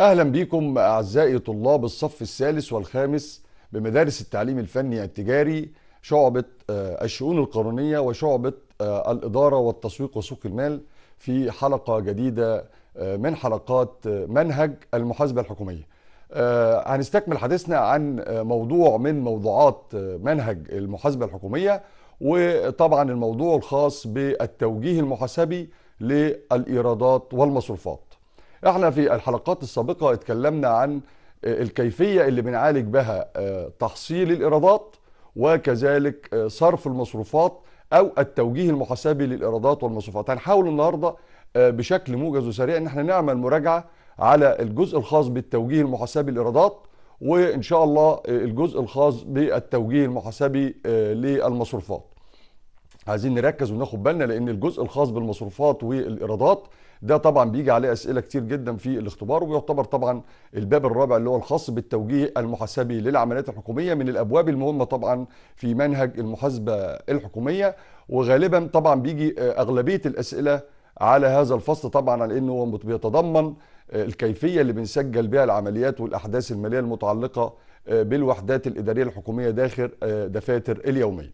اهلا بكم اعزائي طلاب الصف الثالث والخامس بمدارس التعليم الفني التجاري شعبة آه، الشؤون القانونية وشعبة آه، الإدارة والتسويق وسوق المال في حلقة جديدة آه، من حلقات منهج المحاسبة الحكومية هنستكمل حديثنا عن موضوع من موضوعات منهج المحاسبة الحكومية وطبعا الموضوع الخاص بالتوجيه المحاسبي للإيرادات والمصروفات احنا في الحلقات السابقة اتكلمنا عن آه، الكيفية اللي بنعالج بها آه، تحصيل الإيرادات وكذلك آه، صرف المصروفات أو التوجيه المحاسبي للإيرادات والمصروفات هنحاول النهاردة بشكل موجز وسريع ان احنا نعمل مراجعة على الجزء الخاص بالتوجيه المحاسبي للإيرادات وإن شاء الله الجزء الخاص بالتوجيه المحاسبي للمصروفات عايزين نركز وناخد بالنا لأن الجزء الخاص بالمصروفات والإيرادات ده طبعا بيجي عليه اسئله كتير جدا في الاختبار ويعتبر طبعا الباب الرابع اللي هو الخاص بالتوجيه المحاسبي للعمليات الحكوميه من الابواب المهمه طبعا في منهج المحاسبه الحكوميه وغالبا طبعا بيجي آه، اغلبيه الاسئله على هذا الفصل طبعا لانه بيتضمن آه، الكيفيه اللي بنسجل بها العمليات والاحداث الماليه المتعلقه آه، بالوحدات الاداريه الحكوميه داخل دفاتر اليوميه.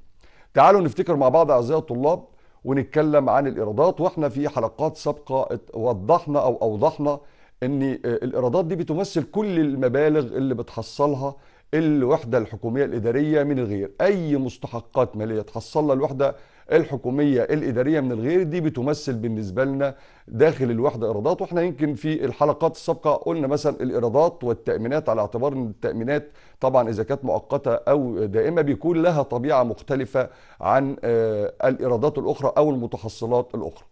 تعالوا نفتكر مع بعض اعزائي الطلاب ونتكلم عن الايرادات واحنا في حلقات سابقه وضحنا او اوضحنا ان الايرادات دي بتمثل كل المبالغ اللي بتحصلها الوحده الحكوميه الاداريه من غير اي مستحقات ماليه تحصلها الوحده الحكوميه الاداريه من الغير دي بتمثل بالنسبه لنا داخل الوحده ايرادات واحنا يمكن في الحلقات السابقه قلنا مثلا الايرادات والتامينات على اعتبار ان التامينات طبعا اذا كانت مؤقته او دائمه بيكون لها طبيعه مختلفه عن آه، الايرادات الاخرى او المتحصلات الاخرى.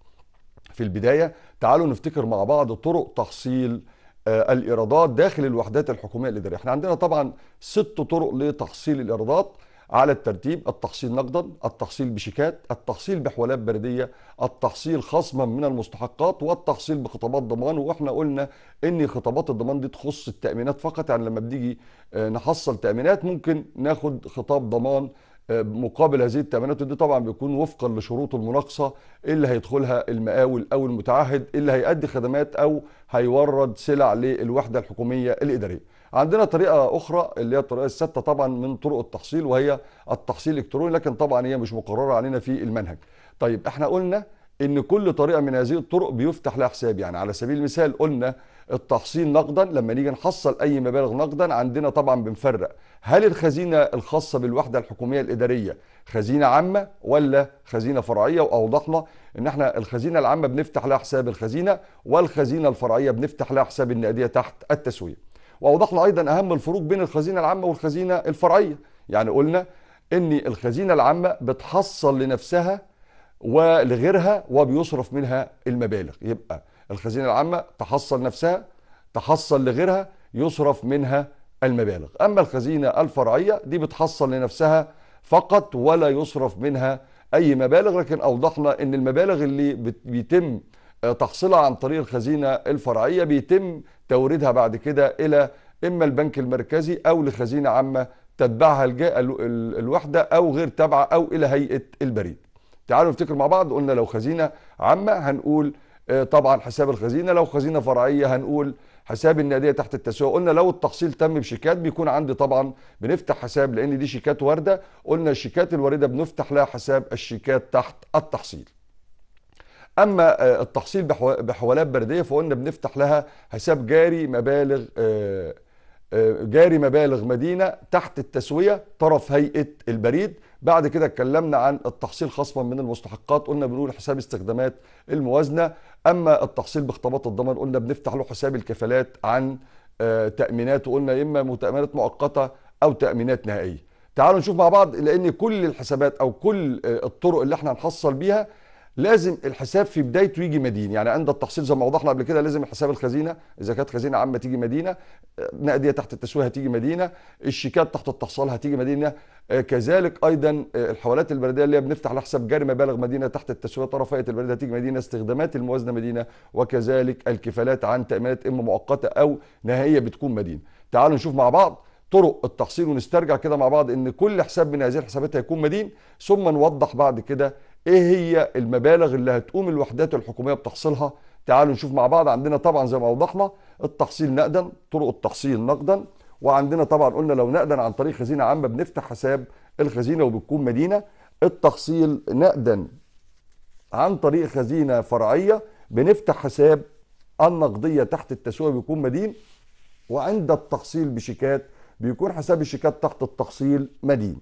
في البدايه تعالوا نفتكر مع بعض طرق تحصيل آه، الايرادات داخل الوحدات الحكوميه الاداريه. احنا عندنا طبعا ست طرق لتحصيل الايرادات على الترتيب التحصيل نقدا التحصيل بشيكات التحصيل بحوالات بردية التحصيل خصما من المستحقات والتحصيل بخطابات ضمان واحنا قلنا ان خطابات الضمان دي تخص التأمينات فقط يعني لما بنيجي آه، نحصل تأمينات ممكن ناخد خطاب ضمان آه، مقابل هذه التأمينات ودي طبعا بيكون وفقا لشروط المناقصة اللي هيدخلها المقاول أو المتعهد اللي هيأدي خدمات أو هيورد سلع للوحدة الحكومية الإدارية عندنا طريقه اخرى اللي هي الطريقه السادسه طبعا من طرق التحصيل وهي التحصيل الالكتروني لكن طبعا هي مش مقرره علينا في المنهج طيب احنا قلنا ان كل طريقه من هذه الطرق بيفتح لها حساب يعني على سبيل المثال قلنا التحصيل نقدا لما نيجي نحصل اي مبالغ نقدا عندنا طبعا بنفرق هل الخزينه الخاصه بالوحده الحكوميه الاداريه خزينه عامه ولا خزينه فرعيه واوضحنا ان احنا الخزينه العامه بنفتح لها حساب الخزينه والخزينه الفرعيه بنفتح لها حساب النقديه تحت التسويه واوضحنا ايضا اهم الفروق بين الخزينه العامه والخزينه الفرعيه يعني قلنا ان الخزينه العامه بتحصل لنفسها ولغيرها وبيصرف منها المبالغ يبقى الخزينه العامه تحصل نفسها تحصل لغيرها يصرف منها المبالغ اما الخزينه الفرعيه دي بتحصل لنفسها فقط ولا يصرف منها اي مبالغ لكن اوضحنا ان المبالغ اللي بيتم تحصيلها عن طريق الخزينه الفرعيه بيتم توريدها بعد كده الى اما البنك المركزي او لخزينه عامه تتبعها الوحده او غير تابعه او الى هيئه البريد. تعالوا نفتكر مع بعض قلنا لو خزينه عامه هنقول آه، طبعا حساب الخزينه لو خزينه فرعيه هنقول حساب الناديه تحت التسويه قلنا لو التحصيل تم بشيكات بيكون عندي طبعا بنفتح حساب لان دي شيكات وارده قلنا الشيكات الوارده بنفتح لها حساب الشيكات تحت التحصيل اما آه، التحصيل بحوالات برديه فقلنا بنفتح لها حساب جاري مبالغ آه، آه، جاري مبالغ مدينه تحت التسويه طرف هيئه البريد بعد كده اتكلمنا عن التحصيل خصما من المستحقات قلنا بنقول حساب استخدامات الموازنه اما التحصيل باختبارات الضمان قلنا بنفتح له حساب الكفالات عن تامينات وقلنا اما تامينات مؤقته او تامينات نهائيه تعالوا نشوف مع بعض لان كل الحسابات او كل الطرق اللي احنا هنحصل بيها لازم الحساب في بدايته يجي مدين يعني عند التحصيل زي ما وضحنا قبل كده لازم حساب الخزينه اذا كانت خزينه عامه تيجي مدينه نقديه تحت التسويه هتيجي مدينه الشيكات تحت التحصيل هتيجي مدينه آه، كذلك ايضا آه، الحوالات البلديه اللي هي بنفتح لحساب جاري مبالغ مدينه تحت التسويه طرفيه البلد هتيجي مدينه استخدامات الموازنه مدينه وكذلك الكفالات عن تامينات اما مؤقته او نهائيه بتكون مدينه تعالوا نشوف مع بعض طرق التحصيل ونسترجع كده مع بعض ان كل حساب من هذه الحسابات هيكون مدين ثم نوضح بعد كده ايه هي المبالغ اللي هتقوم الوحدات الحكوميه بتحصيلها تعالوا نشوف مع بعض عندنا طبعا زي ما اوضحنا التحصيل نقدا طرق التحصيل نقدا وعندنا طبعا قلنا لو نقدا عن طريق خزينه عامه بنفتح حساب الخزينه وبتكون مدينه التحصيل نقدا عن طريق خزينه فرعيه بنفتح حساب النقديه تحت التسويه بيكون مدين وعند التحصيل بشيكات بيكون حساب الشيكات تحت التحصيل مدين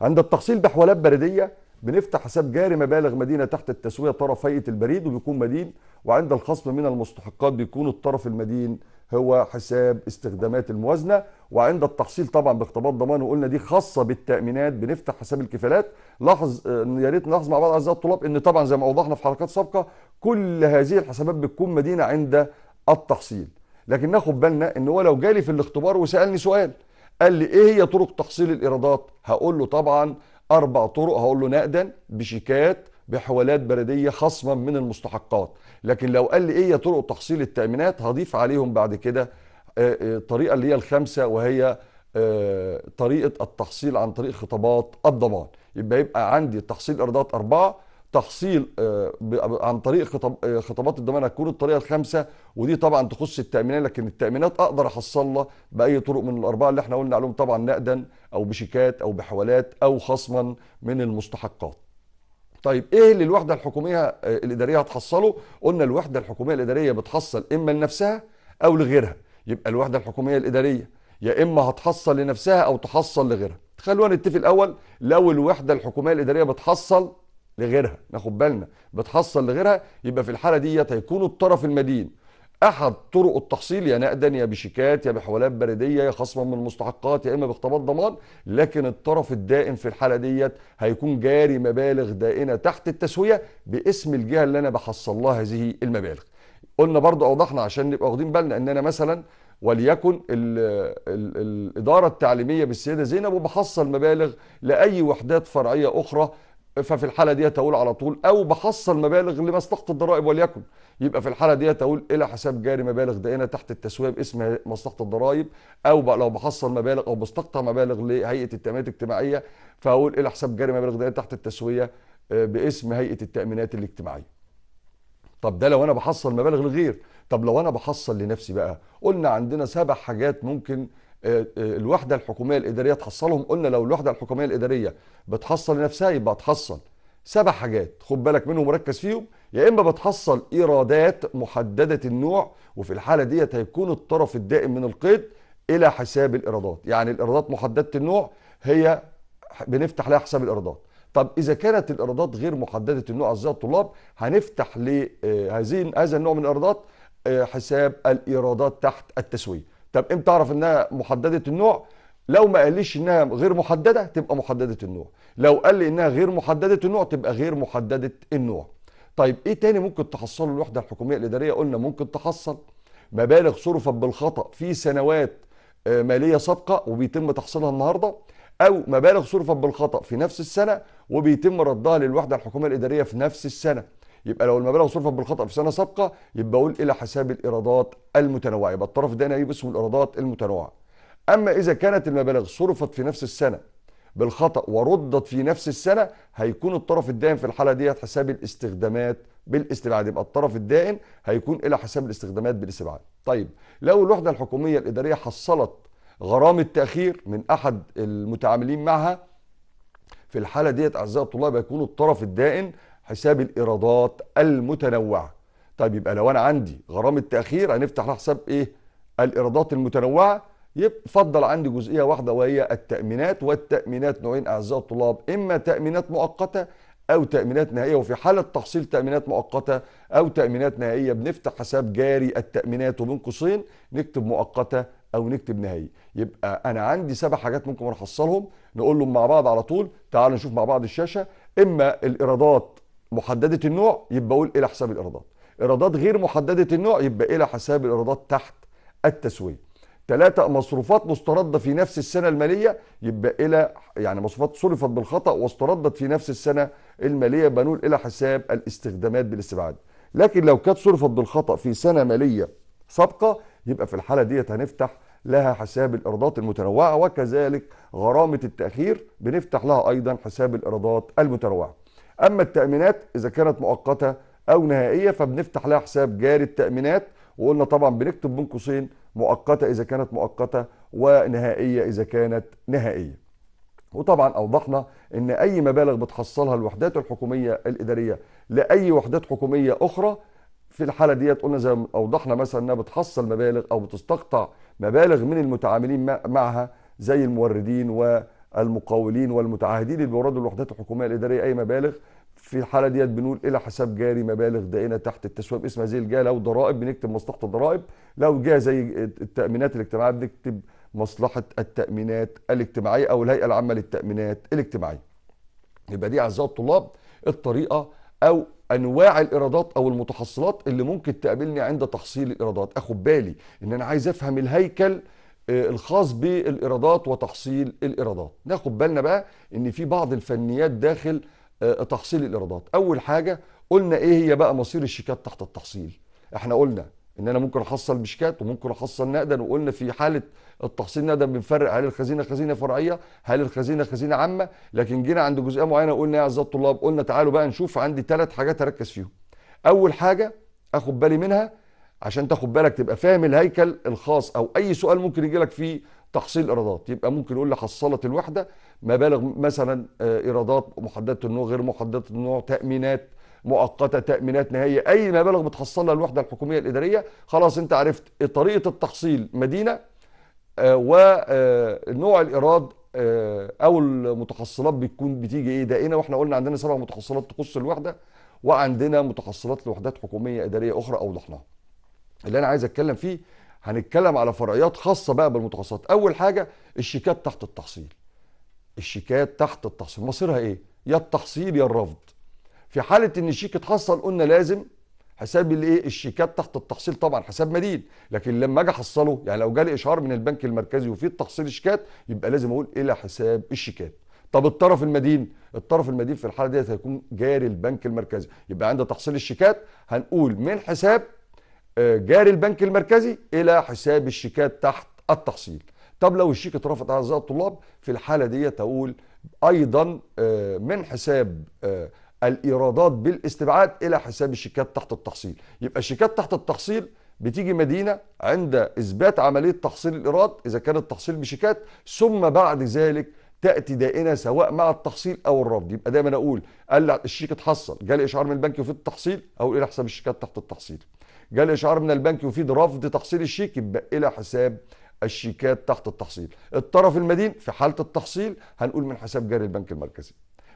عند التحصيل بحوالات بريديه بنفتح حساب جاري مبالغ مدينة تحت التسوية طرف هيئة البريد وبيكون مدين وعند الخصم من المستحقات بيكون الطرف المدين هو حساب استخدامات الموازنة وعند التحصيل طبعا باختباط ضمان وقلنا دي خاصة بالتأمينات بنفتح حساب الكفالات لاحظ آه، يا ريت نلاحظ مع بعض أعزائي الطلاب إن طبعا زي ما أوضحنا في حلقات سابقة كل هذه الحسابات بتكون مدينة عند التحصيل لكن ناخد بالنا إن هو لو جالي في الاختبار وسألني سؤال قال لي إيه هي طرق تحصيل الإيرادات هقول له طبعا اربع طرق هقول له نقدا بشيكات بحوالات بلديه خصما من المستحقات لكن لو قال لي ايه هي طرق تحصيل التامينات هضيف عليهم بعد كده الطريقه آه، آه، اللي هي الخامسه وهي آه، طريقه التحصيل عن طريق خطابات الضمان يبقى يبقى عندي تحصيل ايرادات اربعه تحصيل آه، عن طريق آه، خطابات الضمان هتكون الطريقه الخامسه ودي طبعا تخص التامينات لكن التامينات اقدر احصلها باي طرق من الاربعه اللي احنا قلنا عليهم طبعا نقدا او بشيكات او بحوالات او خصما من المستحقات. طيب ايه اللي الوحده الحكوميه آه، الاداريه هتحصله؟ قلنا الوحده الحكوميه الاداريه بتحصل اما لنفسها او لغيرها يبقى الوحده الحكوميه الاداريه يا اما هتحصل لنفسها او تحصل لغيرها. خلونا نتفق الاول لو الوحده الحكوميه الاداريه بتحصل لغيرها ناخد بالنا بتحصل لغيرها يبقى في الحاله ديت هيكون الطرف المدين احد طرق التحصيل يا نقدا يا بشيكات يا بحوالات بريديه يا خصما من المستحقات يا اما باختباط ضمان لكن الطرف الدائم في الحاله ديت هيكون جاري مبالغ دائنه تحت التسويه باسم الجهه اللي انا بحصل لها هذه المبالغ قلنا برضو اوضحنا عشان نبقى واخدين بالنا ان انا مثلا وليكن الـ الـ الاداره التعليميه بالسيده زينب وبحصل مبالغ لاي وحدات فرعيه اخرى ففي الحاله دي اقول على طول او بحصل مبالغ لمصلحه الضرائب وليكن يبقى في الحاله دي اقول الى حساب جاري مبالغ دائنه تحت التسويه باسم مصلحه الضرائب او لو بحصل مبالغ او بستقطع مبالغ لهيئه التامينات الاجتماعيه فاقول الى حساب جاري مبالغ دائنه تحت التسويه آه، باسم هيئه التامينات الاجتماعيه طب ده لو انا بحصل مبالغ لغير طب لو انا بحصل لنفسي بقى قلنا عندنا سبع حاجات ممكن آه، آه، الوحده الحكوميه الاداريه تحصلهم قلنا لو الوحده الحكوميه الاداريه بتحصل نفسها يبقى تحصل سبع حاجات خد بالك منهم وركز فيهم يا اما بتحصل ايرادات محدده النوع وفي الحاله ديت هيكون الطرف الدائم من القيد الى حساب الايرادات يعني الايرادات محدده النوع هي بنفتح لها حساب الايرادات طب اذا كانت الايرادات غير محدده النوع اعزائي الطلاب هنفتح لهذه آه، هذا النوع من الايرادات حساب الايرادات تحت التسويه طب امتى اعرف انها محدده النوع لو ما قاليش انها غير محدده تبقى محدده النوع لو قال لي انها غير محدده النوع تبقى غير محدده النوع طيب ايه تاني ممكن تحصله الوحده الحكوميه الاداريه قلنا ممكن تحصل مبالغ صرفت بالخطا في سنوات آه، ماليه سابقه وبيتم تحصيلها النهارده او مبالغ صرفت بالخطا في نفس السنه وبيتم ردها للوحده الحكوميه الاداريه في نفس السنه يبقى لو المبالغ صرفت بالخطا في سنه سابقه يبقى اقول الى حساب الايرادات المتنوعه يبقى الطرف ده انا اسمه الايرادات المتنوعه اما اذا كانت المبالغ صرفت في نفس السنه بالخطا وردت في نفس السنه هيكون الطرف الدائن في الحاله ديت حساب الاستخدامات بالاستبعاد يبقى الطرف الدائن هيكون الى حساب الاستخدامات بالاستبعاد طيب لو الوحده الحكوميه الاداريه حصلت غرامه تاخير من احد المتعاملين معها في الحاله ديت اعزائي الطلاب هيكون الطرف الدائن حساب الايرادات المتنوعه طيب يبقى لو انا عندي غرامه تاخير هنفتح حساب ايه الايرادات المتنوعه يفضل عندي جزئيه واحده وهي التامينات والتامينات نوعين اعزائي الطلاب اما تامينات مؤقته او تامينات نهائيه وفي حاله تحصيل تامينات مؤقته او تامينات نهائيه بنفتح حساب جاري التامينات وبين قوسين نكتب مؤقته او نكتب نهائي يبقى انا عندي سبع حاجات ممكن احصلهم نقول لهم مع بعض على طول تعالوا نشوف مع بعض الشاشه اما الايرادات محدده النوع يبقى اقول الى حساب الايرادات ايرادات غير محدده النوع يبقى الى حساب الايرادات تحت التسويه ثلاثة مصروفات مستردة في نفس السنة المالية يبقى إلى يعني مصروفات صرفت بالخطأ واستردت في نفس السنة المالية بنقول إلى حساب الاستخدامات بالاستبعاد لكن لو كانت صرفت بالخطأ في سنة مالية سابقة يبقى في الحالة ديت هنفتح لها حساب الإيرادات المتنوعة وكذلك غرامة التأخير بنفتح لها أيضا حساب الإيرادات المتنوعة اما التامينات اذا كانت مؤقته او نهائيه فبنفتح لها حساب جاري التامينات وقلنا طبعا بنكتب بين قوسين مؤقته اذا كانت مؤقته ونهائيه اذا كانت نهائيه وطبعا اوضحنا ان اي مبالغ بتحصلها الوحدات الحكوميه الاداريه لاي وحدات حكوميه اخرى في الحاله ديت قلنا زي ما اوضحنا مثلا انها بتحصل مبالغ او بتستقطع مبالغ من المتعاملين معها زي الموردين و المقاولين والمتعهدين اللي بيوردوا الوحدات الحكوميه الاداريه اي مبالغ في الحاله ديت بنقول الى حساب جاري مبالغ دائنه تحت التسوية باسم هذه الجهه لو ضرائب بنكتب مصلحه الضرائب لو جهه زي التامينات الاجتماعيه بنكتب مصلحه التامينات الاجتماعيه او الهيئه العامه للتامينات الاجتماعيه. يبقى دي اعزائي الطلاب الطريقه او انواع الايرادات او المتحصلات اللي ممكن تقابلني عند تحصيل الايرادات اخد بالي ان انا عايز افهم الهيكل آه، الخاص بالايرادات وتحصيل الايرادات ناخد بالنا بقى ان في بعض الفنيات داخل آه، تحصيل الايرادات اول حاجه قلنا ايه هي بقى مصير الشيكات تحت التحصيل احنا قلنا ان انا ممكن احصل بشيكات وممكن احصل نقدا وقلنا في حاله التحصيل نقدا بنفرق هل الخزينه خزينه فرعيه هل الخزينه خزينه عامه لكن جينا عند جزئيه معينه قلنا يا اعزائي الطلاب قلنا تعالوا بقى نشوف عندي ثلاث حاجات اركز فيهم اول حاجه اخد بالي منها عشان تاخد بالك تبقى فاهم الهيكل الخاص او اي سؤال ممكن يجي لك فيه تحصيل ايرادات يبقى ممكن يقول لي حصلت الوحده مبالغ مثلا آه، ايرادات محدده النوع غير محدده النوع تامينات مؤقته تامينات نهائيه اي مبالغ بتحصلها الوحده الحكوميه الاداريه خلاص انت عرفت طريقه التحصيل مدينه آه، ونوع آه، الايراد او المتحصلات بتكون بتيجي ايه ده هنا واحنا قلنا عندنا سبع متحصلات تخص الوحده وعندنا متحصلات لوحدات حكوميه اداريه اخرى اوضحناها اللي انا عايز اتكلم فيه هنتكلم على فرعيات خاصه بقى بالمتخصصات اول حاجه الشيكات تحت التحصيل الشيكات تحت التحصيل مصيرها ايه يا التحصيل يا الرفض في حاله ان الشيك اتحصل قلنا لازم حساب الايه الشيكات تحت التحصيل طبعا حساب مدين لكن لما اجي احصله يعني لو جالي اشهار من البنك المركزي وفيه تحصيل شيكات يبقى لازم اقول الى حساب الشيكات طب الطرف المدين الطرف المدين في الحاله ديت هيكون جاري البنك المركزي يبقى عند تحصيل الشيكات هنقول من حساب جاري البنك المركزي الى حساب الشيكات تحت التحصيل طب لو الشيك اترفض اعزائي الطلاب في الحاله دي تقول ايضا آه، من حساب آه، الايرادات بالاستبعاد الى حساب الشيكات تحت التحصيل يبقى الشيكات تحت التحصيل بتيجي مدينه عند اثبات عمليه تحصيل الايراد اذا كان التحصيل بشيكات ثم بعد ذلك تاتي دائنه سواء مع التحصيل او الرفض يبقى دايما اقول قال الشيك اتحصل جالي اشعار من البنك في التحصيل او الى حساب الشيكات تحت التحصيل جاء الاشعار من البنك يفيد رفض تحصيل الشيك يبقى الى حساب الشيكات تحت التحصيل الطرف المدين في حاله التحصيل هنقول من حساب جاري البنك المركزي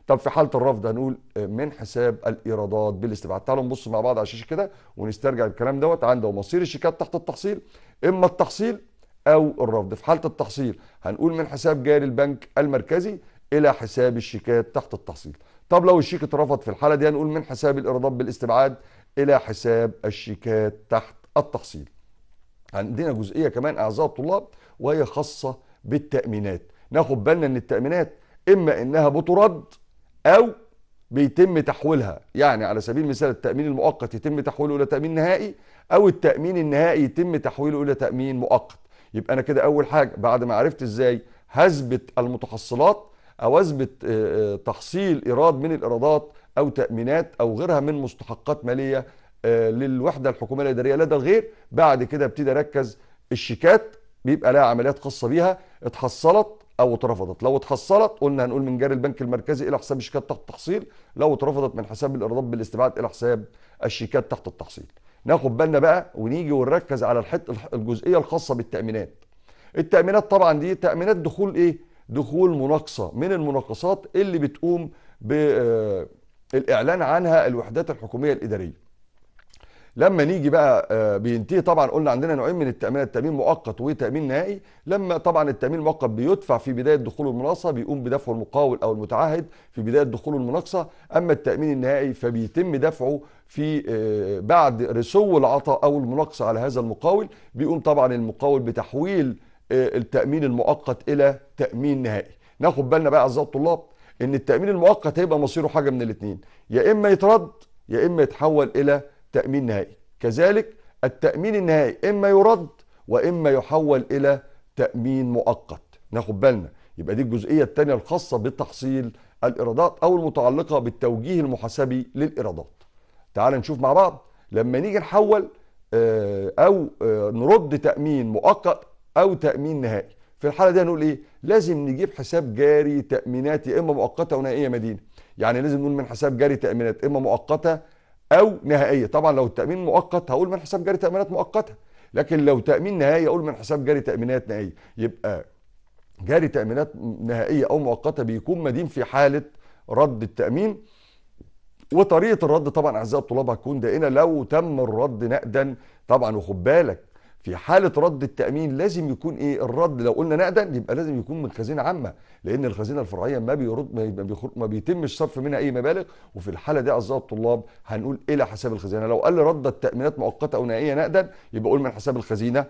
طب في حاله الرفض هنقول من حساب الايرادات بالاستبعاد تعالوا نبص مع بعض على الشاشه كده ونسترجع الكلام دوت عنده مصير الشيكات تحت التحصيل اما التحصيل او الرفض في حاله التحصيل هنقول من حساب جاري البنك المركزي الى حساب الشيكات تحت التحصيل طب لو الشيك اترفض في الحاله دي هنقول من حساب الايرادات بالاستبعاد الى حساب الشيكات تحت التحصيل عندنا جزئيه كمان اعزائي الطلاب وهي خاصه بالتامينات ناخد بالنا ان التامينات اما انها بترد او بيتم تحويلها يعني على سبيل المثال التامين المؤقت يتم تحويله الى تامين نهائي او التامين النهائي يتم تحويله الى تامين مؤقت يبقى انا كده اول حاجه بعد ما عرفت ازاي هثبت المتحصلات او اثبت آه، آه، تحصيل ايراد من الايرادات او تامينات او غيرها من مستحقات ماليه آه، للوحده الحكوميه الاداريه لدى الغير بعد كده ابتدي اركز الشيكات بيبقى لها عمليات خاصه بيها اتحصلت او اترفضت لو اتحصلت قلنا هنقول من جاري البنك المركزي الى حساب الشيكات تحت التحصيل لو اترفضت من حساب الايرادات بالاستبعاد الى حساب الشيكات تحت التحصيل ناخد بالنا بقى ونيجي ونركز على الجزئيه الخاصه بالتامينات التامينات طبعا دي تامينات دخول ايه دخول مناقصه من المناقصات اللي بتقوم ب آه، الاعلان عنها الوحدات الحكوميه الاداريه لما نيجي بقى آه، بينتهي طبعا قلنا عندنا نوعين من التامين التامين مؤقت وتامين نهائي لما طبعا التامين المؤقت بيدفع في بدايه دخول المناقصه بيقوم بدفعه المقاول او المتعهد في بدايه دخول المناقصه اما التامين النهائي فبيتم دفعه في آه، بعد رسو العطاء او المناقصه على هذا المقاول بيقوم طبعا المقاول بتحويل آه، التامين المؤقت الى تامين نهائي ناخد بالنا بقى اعزائي الطلاب ان التامين المؤقت هيبقى مصيره حاجه من الاثنين يا اما يترد يا اما يتحول الى تامين نهائي كذلك التامين النهائي اما يرد واما يحول الى تامين مؤقت ناخد بالنا يبقى دي الجزئيه الثانيه الخاصه بتحصيل الايرادات او المتعلقه بالتوجيه المحاسبي للايرادات تعال نشوف مع بعض لما نيجي نحول آه، او آه، نرد تامين مؤقت او تامين نهائي في الحاله دي هنقول ايه لازم نجيب حساب جاري تامينات يا اما مؤقته او نهائيه مدينه يعني لازم نقول من حساب جاري تامينات اما مؤقته او نهائيه طبعا لو التامين مؤقت هقول من حساب جاري تامينات مؤقته لكن لو تامين نهائي اقول من حساب جاري تامينات نهائيه يبقى جاري تامينات نهائيه او مؤقته بيكون مدين في حاله رد التامين وطريقه الرد طبعا اعزائي الطلاب هتكون دائنه لو تم الرد نقدا طبعا وخد بالك في حاله رد التامين لازم يكون ايه الرد لو قلنا نقدا يبقى لازم يكون من خزينه عامه لان الخزينه الفرعيه ما بيرد ما, ما بيتمش صرف منها اي مبالغ وفي الحاله دي اعزائي الطلاب هنقول إيه الى حساب الخزينه لو قال رد التامينات مؤقته او نهائيه نقدا يبقى قول من حساب الخزينه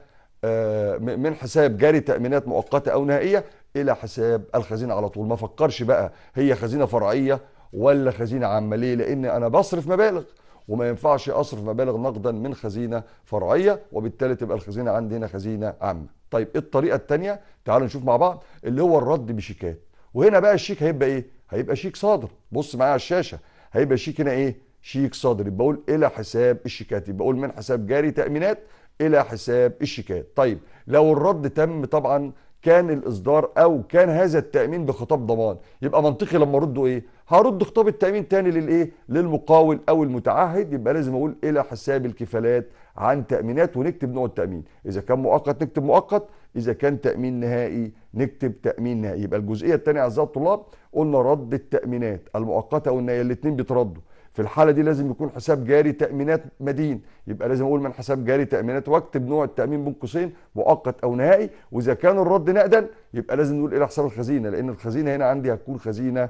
آه، من حساب جاري تامينات مؤقته او نهائيه الى حساب الخزينه على طول ما فكرش بقى هي خزينه فرعيه ولا خزينه عامه ليه لان انا بصرف مبالغ وما ينفعش اصرف مبالغ نقدا من خزينه فرعيه وبالتالي تبقى الخزينه عندي هنا خزينه عامه طيب ايه الطريقه الثانيه تعالوا نشوف مع بعض اللي هو الرد بشيكات وهنا بقى الشيك هيبقى ايه هيبقى شيك صادر بص معايا على الشاشه هيبقى شيك هنا ايه شيك صادر يبقى اقول الى حساب الشيكات يبقى اقول من حساب جاري تامينات الى حساب الشيكات طيب لو الرد تم طبعا كان الاصدار او كان هذا التامين بخطاب ضمان يبقى منطقي لما ارده ايه هرد خطاب التامين تاني للايه للمقاول او المتعهد يبقى لازم اقول الى حساب الكفالات عن تامينات ونكتب نوع التامين اذا كان مؤقت نكتب مؤقت اذا كان تامين نهائي نكتب تامين نهائي يبقى الجزئيه الثانيه اعزائي الطلاب قلنا رد التامينات المؤقته والنهائيه الاثنين بيتردوا في الحاله دي لازم يكون حساب جاري تامينات مدين يبقى لازم اقول من حساب جاري تامينات واكتب نوع التامين بين قوسين مؤقت او نهائي واذا كان الرد نقدا يبقى لازم نقول الى حساب الخزينه لان الخزينه هنا عندي هتكون خزينه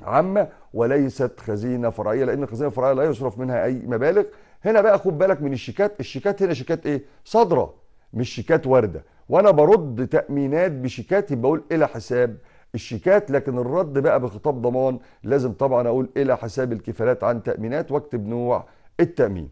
عامه وليست خزينه فرعيه لان الخزينه الفرعيه لا يصرف منها اي مبالغ هنا بقى خد بالك من الشيكات الشيكات هنا شيكات ايه صادره مش شيكات وارده وانا برد تامينات بشيكات يبقى اقول الى حساب الشيكات لكن الرد بقى بخطاب ضمان لازم طبعا اقول الى حساب الكفالات عن تامينات واكتب نوع التامين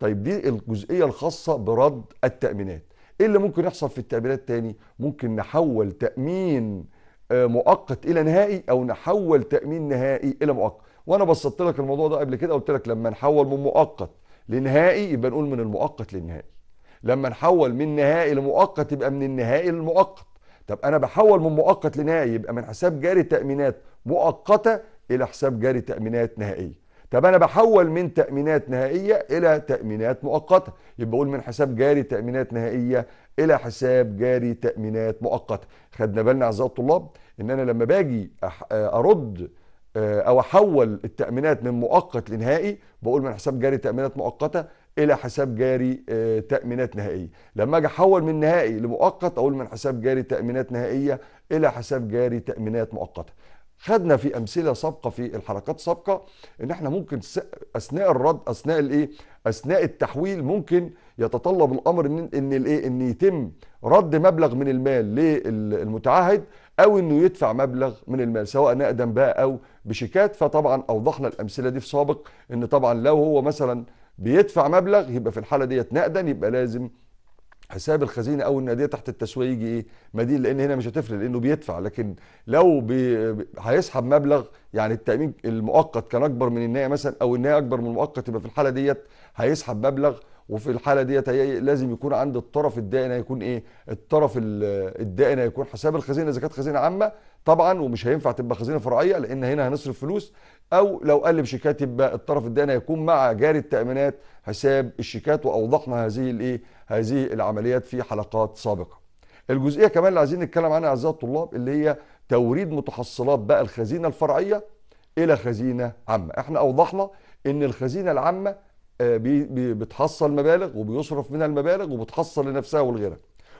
طيب دي الجزئيه الخاصه برد التامينات ايه اللي ممكن يحصل في التامينات تاني ممكن نحول تامين آه، مؤقت الى نهائي او نحول تامين نهائي الى مؤقت وانا بسطت لك الموضوع ده قبل كده قلت لك لما نحول من مؤقت لنهائي يبقى نقول من المؤقت للنهائي لما نحول من نهائي لمؤقت يبقى من النهائي للمؤقت طب انا بحول من مؤقت لنهائي يبقى من حساب جاري تامينات مؤقته الى حساب جاري تامينات نهائيه طب انا بحول من تامينات نهائيه الى تامينات مؤقته يبقى اقول من حساب جاري تامينات نهائيه الى حساب جاري تامينات مؤقته خدنا بالنا اعزائي الطلاب ان انا لما باجي ارد آه، او احول التامينات من مؤقت لنهائي بقول من حساب جاري تامينات مؤقته الى حساب جاري آه، تامينات نهائيه لما اجي احول من نهائي لمؤقت اقول من حساب جاري تامينات نهائيه الى حساب جاري تامينات مؤقته خدنا في امثله سابقه في الحركات السابقه ان احنا ممكن اثناء الرد اثناء الايه اثناء التحويل ممكن يتطلب الامر ان ان الايه ان يتم رد مبلغ من المال للمتعهد او انه يدفع مبلغ من المال سواء نقدا بقى او بشيكات فطبعا اوضحنا الامثله دي في سابق ان طبعا لو هو مثلا بيدفع مبلغ يبقى في الحاله ديت نقدا يبقى لازم حساب الخزينه او النقديه تحت التسويه يجي ايه مدين لان هنا مش هتفرق لانه بيدفع لكن لو بي هيسحب مبلغ يعني التامين المؤقت كان اكبر من النهايه مثلا او النهايه اكبر من المؤقت يبقى في الحاله ديت هيسحب مبلغ وفي الحاله ديت لازم يكون عند الطرف الدائن هيكون ايه الطرف الدائن هيكون حساب الخزينه اذا كانت خزينه عامه طبعا ومش هينفع تبقى خزينه فرعيه لان هنا هنصرف فلوس او لو قلب شيكات يبقى الطرف الدائن هيكون مع جاري التامينات حساب الشيكات واوضحنا هذه الايه هذه العمليات في حلقات سابقه الجزئيه كمان اللي عايزين نتكلم عنها اعزائي الطلاب اللي هي توريد متحصلات بقى الخزينه الفرعيه الى خزينه عامه احنا اوضحنا ان الخزينه العامه آه، بتحصل مبالغ وبيصرف منها المبالغ وبتحصل لنفسها ولغيرها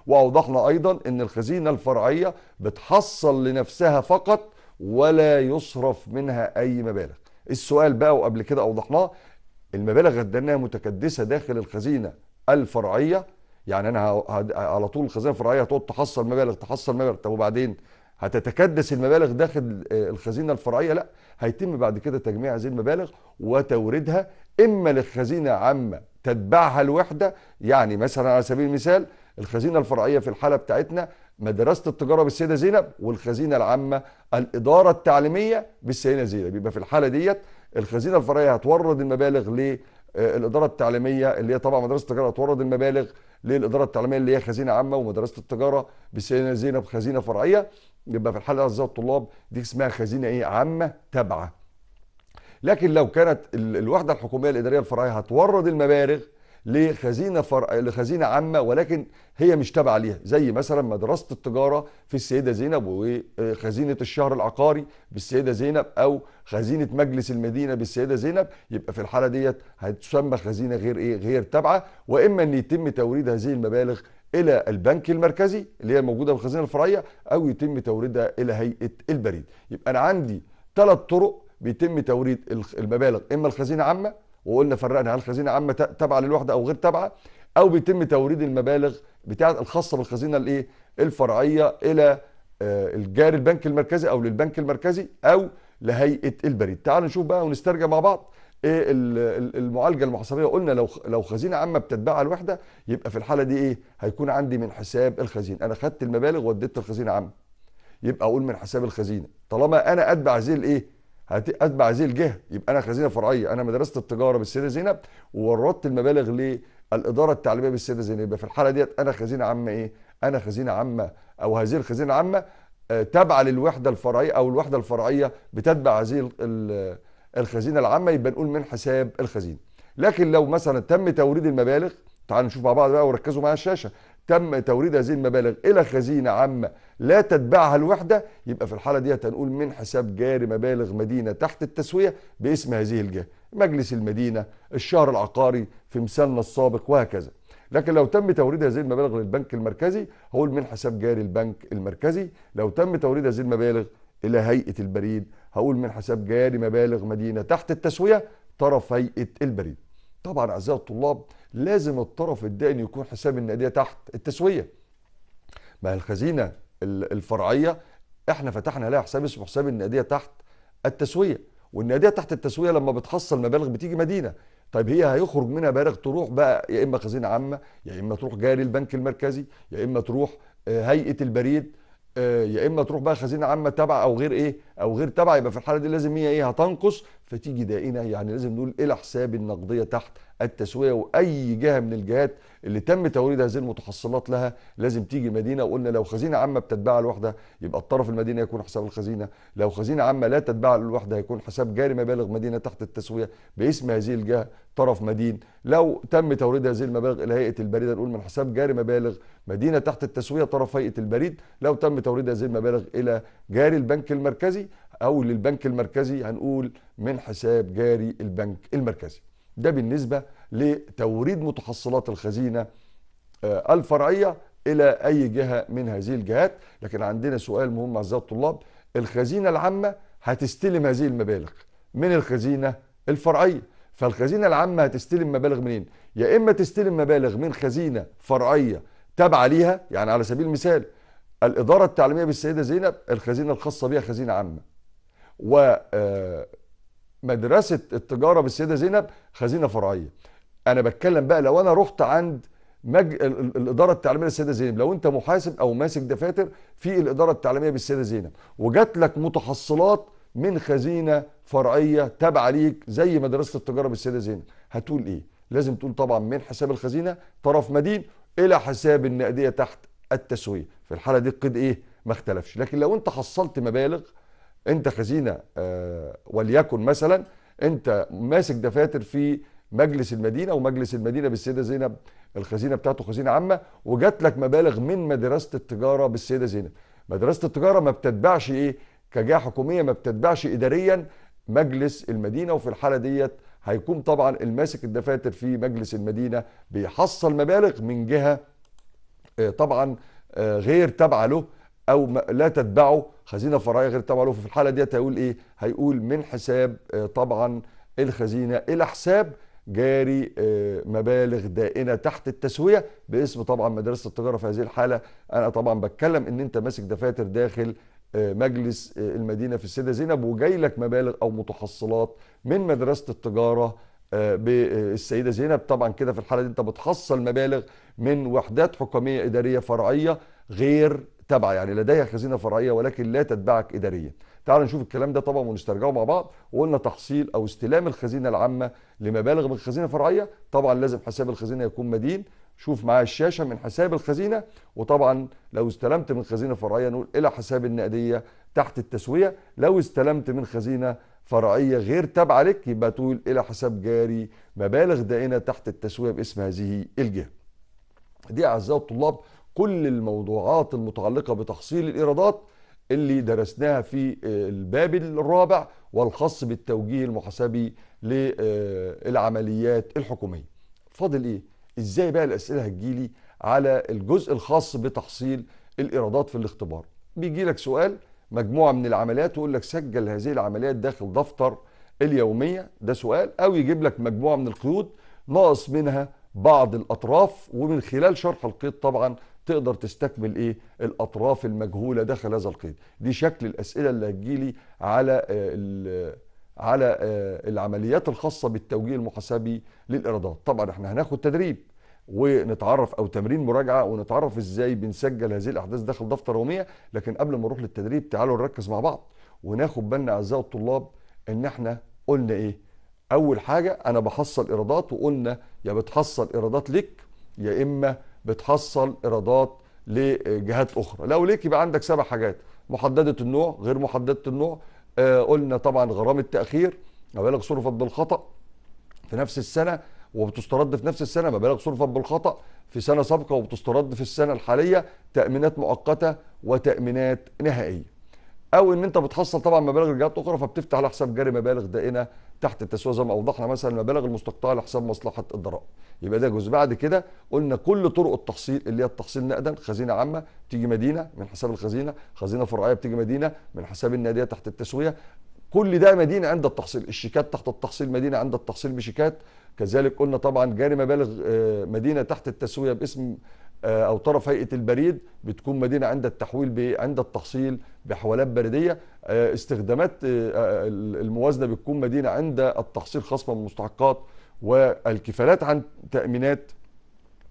واوضحنا ايضا ان الخزينه الفرعيه بتحصل لنفسها فقط ولا يصرف منها اي مبالغ السؤال بقى وقبل كده اوضحناه المبالغ غدناها متكدسه داخل الخزينه الفرعيه يعني انا على طول الخزينه الفرعيه هتقعد تحصل مبالغ تحصل مبالغ طب وبعدين هتتكدس المبالغ داخل آه، الخزينه الفرعيه لا هيتم بعد كده تجميع هذه المبالغ وتوردها اما لخزينه عامه تتبعها الوحده يعني مثلا على سبيل المثال الخزينه الفرعيه في الحاله بتاعتنا مدرسه التجاره بالسيده زينب والخزينه العامه الاداره التعليميه بالسيده زينب يبقى في الحاله ديت الخزينه الفرعيه هتورد المبالغ للاداره آه، التعليميه اللي هي طبعا مدرسه التجاره هتورد المبالغ للاداره التعليميه اللي هي خزينه عامه ومدرسه التجاره بالسيده زينب خزينه فرعيه يبقى في الحاله دي الطلاب دي اسمها خزينه ايه عامه تابعه لكن لو كانت الوحده الحكوميه الاداريه الفرعيه هتورد المبالغ لخزينه فر... لخزينه عامه ولكن هي مش تابعه ليها زي مثلا مدرسه التجاره في السيده زينب وخزينه الشهر العقاري بالسيده زينب او خزينه مجلس المدينه بالسيده زينب يبقى في الحاله ديت هتسمى خزينه غير ايه غير تابعه واما ان يتم توريد هذه المبالغ الى البنك المركزي اللي هي موجوده في الخزينه الفرعيه او يتم توريدها الى هيئه البريد يبقى انا عندي ثلاث طرق بيتم توريد المبالغ اما الخزينه عامه وقلنا فرقنا هل خزينه عامه تابعه للوحده او غير تابعه او بيتم توريد المبالغ بتاعه الخاصه بالخزينه الايه الفرعيه الى آه، الجار البنك المركزي او للبنك المركزي او لهيئه البريد تعالوا نشوف بقى ونسترجع مع بعض ايه المعالجه المحاسبيه قلنا لو لو خزينه عامه بتتباع الوحده يبقى في الحاله دي ايه هيكون عندي من حساب الخزينه انا خدت المبالغ وديتها الخزينه عامه يبقى اقول من حساب الخزينه طالما انا اتبع زي الايه اتبع هذه الجهه يبقى انا خزينه فرعيه انا مدرسه التجاره بالسيده زينب وورطت المبالغ للاداره التعليميه بالسيده زينب يبقى في الحاله ديت انا خزينه عامه ايه؟ انا خزينه عامه او هذه الخزينه العامه آه، تابعه للوحده الفرعيه او الوحده الفرعيه بتتبع هذه الخزينه العامه يبقى نقول من حساب الخزينه. لكن لو مثلا تم توريد المبالغ تعالوا نشوف مع بعض بقى وركزوا معايا الشاشه تم توريد هذه المبالغ الى خزينه عامه لا تتبعها الوحده يبقى في الحاله دي هنقول من حساب جاري مبالغ مدينه تحت التسويه باسم هذه الجهه مجلس المدينه الشهر العقاري في مثالنا السابق وهكذا لكن لو تم توريد هذه المبالغ للبنك المركزي هقول من حساب جاري البنك المركزي لو تم توريد هذه المبالغ الى هيئه البريد هقول من حساب جاري مبالغ مدينه تحت التسويه طرف هيئه البريد طبعا اعزائي الطلاب لازم الطرف الدائن يكون حساب النقديه تحت التسويه ما الخزينه الفرعيه احنا فتحنا لها حساب اسمه حساب النقديه تحت التسويه والنقديه تحت التسويه لما بتحصل مبالغ بتيجي مدينه طيب هي هيخرج منها مبالغ تروح بقى يا اما خزينه عامه يا اما تروح جاري البنك المركزي يا اما تروح آه، هيئه البريد آه، يا اما تروح بقى خزينه عامه تبع او غير ايه او غير تبع يبقى في الحاله دي لازم هي ايه هتنقص فتيجي دائنه يعني لازم نقول الى حساب النقديه تحت التسويه واي جهه من الجهات اللي تم توريد هذه المتحصلات لها لازم تيجي مدينه وقلنا لو خزينه عامه بتتباع لوحدها يبقى الطرف المدينه يكون حساب الخزينه لو خزينه عامه لا تتباع لوحدها هيكون حساب جاري مبالغ مدينه تحت التسويه باسم هذه الجهه طرف مدين لو تم توريد هذه المبالغ الى هيئه البريد نقول من حساب جاري مبالغ مدينه تحت التسويه طرف هيئه البريد لو تم توريد هذه المبالغ الى جاري البنك المركزي او للبنك المركزي هنقول من حساب جاري البنك المركزي ده بالنسبه لتوريد متحصلات الخزينه آه، الفرعيه الى اي جهه من هذه الجهات لكن عندنا سؤال مهم اعزائي الطلاب الخزينه العامه هتستلم هذه المبالغ من الخزينه الفرعيه فالخزينه العامه هتستلم مبالغ منين يا اما تستلم مبالغ من خزينه فرعيه تابعه ليها يعني على سبيل المثال الاداره التعليميه بالسيده زينب الخزينه الخاصه بها خزينه عامه ومدرسه آه، التجاره بالسيده زينب خزينه فرعيه انا بتكلم بقى لو انا رحت عند مج... الاداره التعليميه للسيده زينب لو انت محاسب او ماسك دفاتر في الاداره التعليميه بالسيده زينب وجات لك متحصلات من خزينه فرعيه تابعه ليك زي مدرسه التجاره بالسيده زينب هتقول ايه لازم تقول طبعا من حساب الخزينه طرف مدين الى حساب النقديه تحت التسويه في الحاله دي القيد ايه ما اختلفش لكن لو انت حصلت مبالغ انت خزينه آه، وليكن مثلا انت ماسك دفاتر في مجلس المدينه ومجلس المدينه بالسيده زينب الخزينه بتاعته خزينه عامه وجات لك مبالغ من مدرسه التجاره بالسيده زينب مدرسه التجاره ما بتتبعش ايه كجهه حكوميه ما بتتبعش اداريا مجلس المدينه وفي الحاله ديت هيكون طبعا الماسك الدفاتر في مجلس المدينه بيحصل مبالغ من جهه آه، طبعا آه، غير تابعه له او لا تتبعه خزينه فرعيه غير تابعه له ففي الحاله ديت هيقول ايه؟ هيقول من حساب آه، طبعا الخزينه الى حساب جاري آه، مبالغ دائنه تحت التسويه باسم طبعا مدرسه التجاره في هذه الحاله انا طبعا بتكلم ان انت ماسك دفاتر داخل آه، مجلس المدينه في السيده زينب وجاي لك مبالغ او متحصلات من مدرسه التجاره بالسيده زينب طبعا كده في الحاله دي انت بتحصل مبالغ من وحدات حكوميه اداريه فرعيه غير تبع يعني لديها خزينه فرعيه ولكن لا تتبعك اداريا تعالوا نشوف الكلام ده طبعا ونسترجعه مع بعض وقلنا تحصيل او استلام الخزينه العامه لمبالغ من الخزينه الفرعيه طبعا لازم حساب الخزينه يكون مدين شوف معايا الشاشه من حساب الخزينه وطبعا لو استلمت من خزينه فرعيه نقول الى حساب النقديه تحت التسويه لو استلمت من خزينه فرعيه غير تابعه لك يبقى تقول الى حساب جاري مبالغ دائنه تحت التسويه باسم هذه الجهه دي اعزائي الطلاب كل الموضوعات المتعلقة بتحصيل الإيرادات اللي درسناها في آه، الباب الرابع والخاص بالتوجيه المحاسبي للعمليات آه، الحكومية فاضل إيه؟ إزاي بقى الأسئلة هتجيلي على الجزء الخاص بتحصيل الإيرادات في الاختبار بيجي لك سؤال مجموعة من العمليات ويقول لك سجل هذه العمليات داخل دفتر اليومية ده سؤال أو يجيب لك مجموعة من القيود ناقص منها بعض الأطراف ومن خلال شرح القيد طبعا تقدر تستكمل ايه الاطراف المجهوله داخل هذا القيد دي شكل الاسئله اللي هتجيلي على آه، على آه، العمليات الخاصه بالتوجيه المحاسبي للايرادات طبعا احنا هناخد تدريب ونتعرف او تمرين مراجعه ونتعرف ازاي بنسجل هذه الاحداث داخل دفتر يوميه لكن قبل ما نروح للتدريب تعالوا نركز مع بعض وناخد بالنا اعزائي الطلاب ان احنا قلنا ايه اول حاجه انا بحصل ايرادات وقلنا يا بتحصل ايرادات لك يا اما بتحصل ايرادات لجهات اخرى لو ليك يبقى عندك سبع حاجات محدده النوع غير محدده النوع آه قلنا طبعا غرامه تاخير مبالغ صرفت بالخطا في نفس السنه وبتسترد في نفس السنه مبالغ صرفت بالخطا في سنه سابقه وبتسترد في السنه الحاليه تامينات مؤقته وتامينات نهائيه او ان انت بتحصل طبعا مبالغ لجهات اخرى فبتفتح على حساب جاري مبالغ دائنه تحت التسويه زي ما اوضحنا مثلا المبالغ المستقطعه لحساب مصلحه الضرائب يبقى ده جزء بعد كده قلنا كل طرق التحصيل اللي هي التحصيل نقدا خزينه عامه تيجي مدينه من حساب الخزينه خزينه فرعيه بتيجي مدينه من حساب الناديه تحت التسويه كل ده مدينه عند التحصيل الشيكات تحت التحصيل مدينه عند التحصيل بشيكات كذلك قلنا طبعا جاري مبالغ آه، مدينه تحت التسويه باسم آه، او طرف هيئه البريد بتكون مدينه عند التحويل عند التحصيل بحوالات بريديه آه، استخدامات آه، الموازنه بتكون مدينه عند التحصيل خصم من المستحقات والكفالات عن تامينات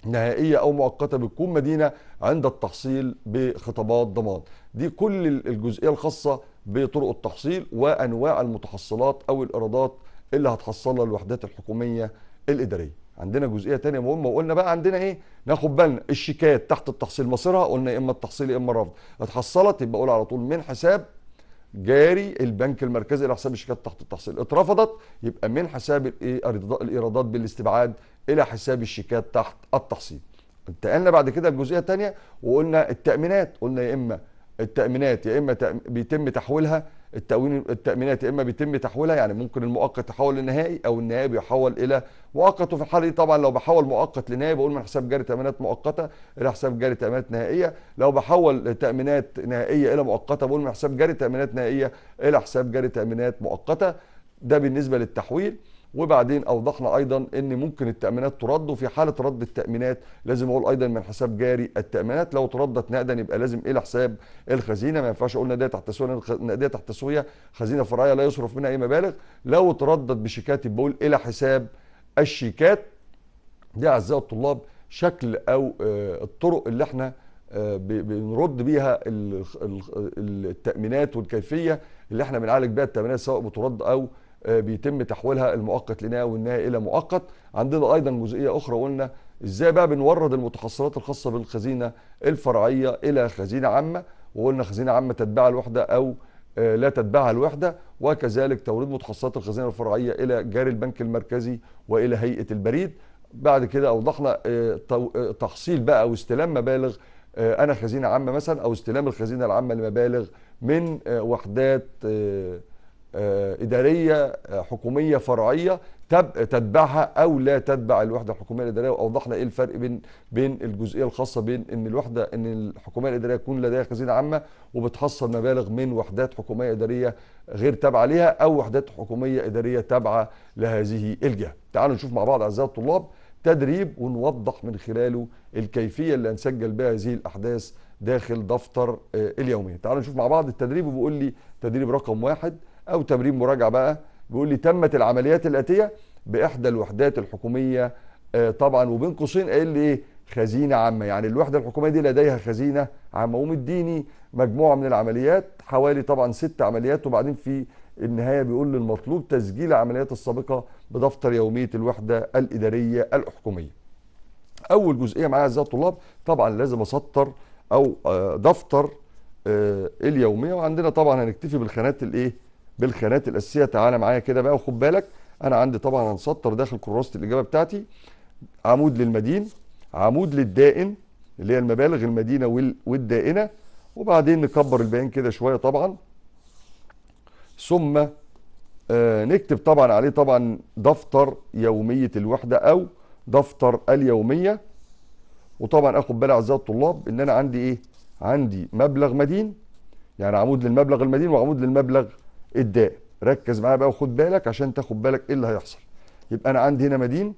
نهائيه او مؤقته بتكون مدينه عند التحصيل بخطابات ضمان دي كل الجزئيه الخاصه بطرق التحصيل وانواع المتحصلات او الايرادات اللي هتحصلها الوحدات الحكوميه الاداريه عندنا جزئيه تانية مهمه وقلنا بقى عندنا ايه ناخد بالنا الشيكات تحت التحصيل مصيرها قلنا يا اما التحصيل يا اما الرفض اتحصلت يبقى اقول على طول من حساب جاري البنك المركزي الى حساب الشيكات تحت التحصيل اترفضت يبقى من حساب الايرادات بالاستبعاد الى حساب الشيكات تحت التحصيل انتقلنا بعد كده الجزئيه الثانيه وقلنا التامينات قلنا يا اما التامينات يا اما بيتم تحويلها التأوين التأمينات يا إما بيتم تحويلها يعني ممكن المؤقت تحول لنهائي أو النهائي بيحول إلى مؤقت وفي الحالة دي طبعا لو بحول مؤقت لنهائي بقول من حساب جاري تأمينات مؤقتة إلى حساب جاري تأمينات نهائية لو بحول تأمينات نهائية إلى مؤقتة بقول من حساب جاري تأمينات نهائية إلى حساب جاري تأمينات مؤقتة ده بالنسبة للتحويل وبعدين اوضحنا ايضا ان ممكن التامينات ترد وفي حاله رد التامينات لازم اقول ايضا من حساب جاري التامينات لو تردت نقدا يبقى لازم الى حساب الخزينه ما ينفعش اقول نقديه تحت تسويه نقديه تحت تسويه خزينه فرعيه لا يصرف منها اي مبالغ لو تردت بشيكات يبقى بقول الى حساب الشيكات دي اعزائي الطلاب شكل او آه، الطرق اللي احنا آه، بنرد بيها التامينات والكيفيه اللي احنا بنعالج بيها التامينات سواء بترد او آه، بيتم تحويلها المؤقت لناوي النهائي الى مؤقت عندنا ايضا جزئيه اخرى قلنا ازاي بقى بنورد المتحصلات الخاصه بالخزينه الفرعيه الى خزينه عامه وقلنا خزينه عامه تتبعها الوحده او آه، لا تتبعها الوحده وكذلك توريد متحصلات الخزينه الفرعيه الى جاري البنك المركزي والى هيئه البريد بعد كده اوضحنا آه، تحصيل بقى واستلام مبالغ انا خزينه عامه مثلا او استلام الخزينه العامه لمبالغ من وحدات آه، اداريه آه، حكوميه فرعيه تتبعها او لا تتبع الوحده الحكوميه الاداريه واوضحنا ايه الفرق بين بين الجزئيه الخاصه بين ان الوحده ان الحكوميه الاداريه يكون لديها خزينه عامه وبتحصل مبالغ من وحدات حكوميه اداريه غير تابعه لها او وحدات حكوميه اداريه تابعه لهذه الجهه. تعالوا نشوف مع بعض اعزائي الطلاب تدريب ونوضح من خلاله الكيفيه اللي هنسجل بها هذه الاحداث داخل دفتر آه، اليوميه. تعالوا نشوف مع بعض التدريب وبيقول لي تدريب رقم واحد او تمرين مراجعه بقى بيقول لي تمت العمليات الاتيه باحدى الوحدات الحكوميه آه، طبعا وبين قوسين قايل لي ايه خزينه عامه يعني الوحده الحكوميه دي لديها خزينه عامه ومديني مجموعه من العمليات حوالي طبعا ست عمليات وبعدين في النهايه بيقول لي المطلوب تسجيل العمليات السابقه بدفتر يوميه الوحده الاداريه الحكوميه. اول جزئيه معايا اعزائي الطلاب طبعا لازم اسطر او آه، دفتر آه، اليوميه وعندنا طبعا هنكتفي بالخانات الايه؟ بالخانات الاساسيه تعالى معايا كده بقى وخد بالك انا عندي طبعا هنسطر داخل كراسه الاجابه بتاعتي عمود للمدين عمود للدائن اللي هي المبالغ المدينه والدائنه وبعدين نكبر البيان كده شويه طبعا ثم آه نكتب طبعا عليه طبعا دفتر يوميه الوحده او دفتر اليوميه وطبعا اخد بالي اعزائي الطلاب ان انا عندي ايه؟ عندي مبلغ مدين يعني عمود للمبلغ المدين وعمود للمبلغ الداء ركز معايا بقى وخد بالك عشان تاخد بالك ايه اللي هيحصل يبقى انا عندي هنا مدين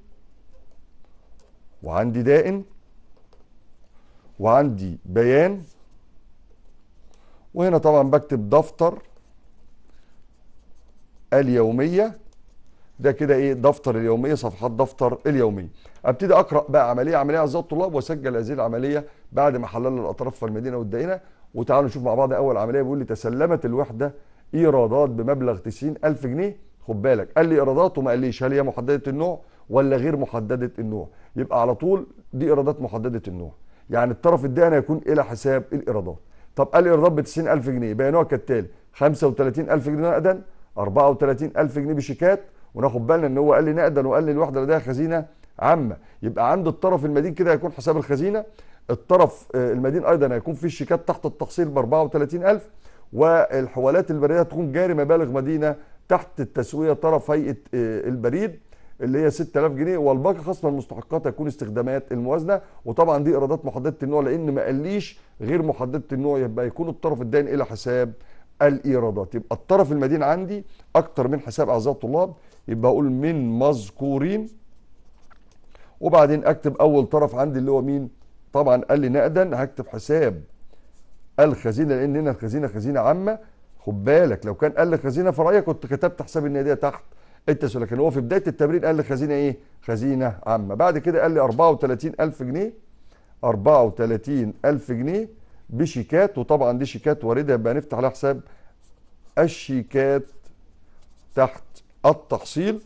وعندي دائن وعندي بيان وهنا طبعا بكتب دفتر اليوميه ده كده ايه دفتر اليوميه صفحات دفتر اليوميه ابتدي اقرا بقى عمليه عمليه اعزائي الطلاب واسجل هذه العمليه بعد ما حللنا الاطراف والمدينه والدائنه وتعالوا نشوف مع بعض اول عمليه بيقول لي تسلمت الوحده ايرادات بمبلغ 90000 جنيه خد بالك قال لي ايرادات وما قاليش هل هي محدده النوع ولا غير محدده النوع يبقى على طول دي ايرادات محدده النوع يعني الطرف الدائن يكون الى حساب الايرادات طب قال لي ايرادات ب 90000 جنيه نوع كالتالي 35000 جنيه نقدا 34000 جنيه بشيكات وناخد بالنا ان هو قال لي نقدا وقال لي الوحده لديها خزينه عامه يبقى عند الطرف المدين كده هيكون حساب الخزينه الطرف آه، المدين ايضا هيكون فيه الشيكات تحت التقسيط ب 34000 والحوالات البريديه هتكون جاري مبالغ مدينه تحت التسويه طرف هيئه آه، البريد اللي هي 6000 جنيه والباقي خصم المستحقات هيكون استخدامات الموازنه وطبعا دي ايرادات محدده النوع لان ما قاليش غير محدده النوع يبقى يكون الطرف الدائن الى حساب الايرادات يبقى الطرف المدين عندي اكتر من حساب اعزائي الطلاب يبقى اقول من مذكورين وبعدين اكتب اول طرف عندي اللي هو مين طبعا قال لي نقدا هكتب حساب الخزينه لان هنا الخزينه خزينه عامه خد بالك لو كان قال خزينه فرعيه كنت كتبت حساب الناديه تحت انت لكن هو في بدايه التمرين قال لي خزينه ايه؟ خزينه عامه بعد كده قال لي 34000 جنيه 34000 جنيه بشيكات وطبعا دي شيكات وارده يبقى نفتح عليها حساب الشيكات تحت التحصيل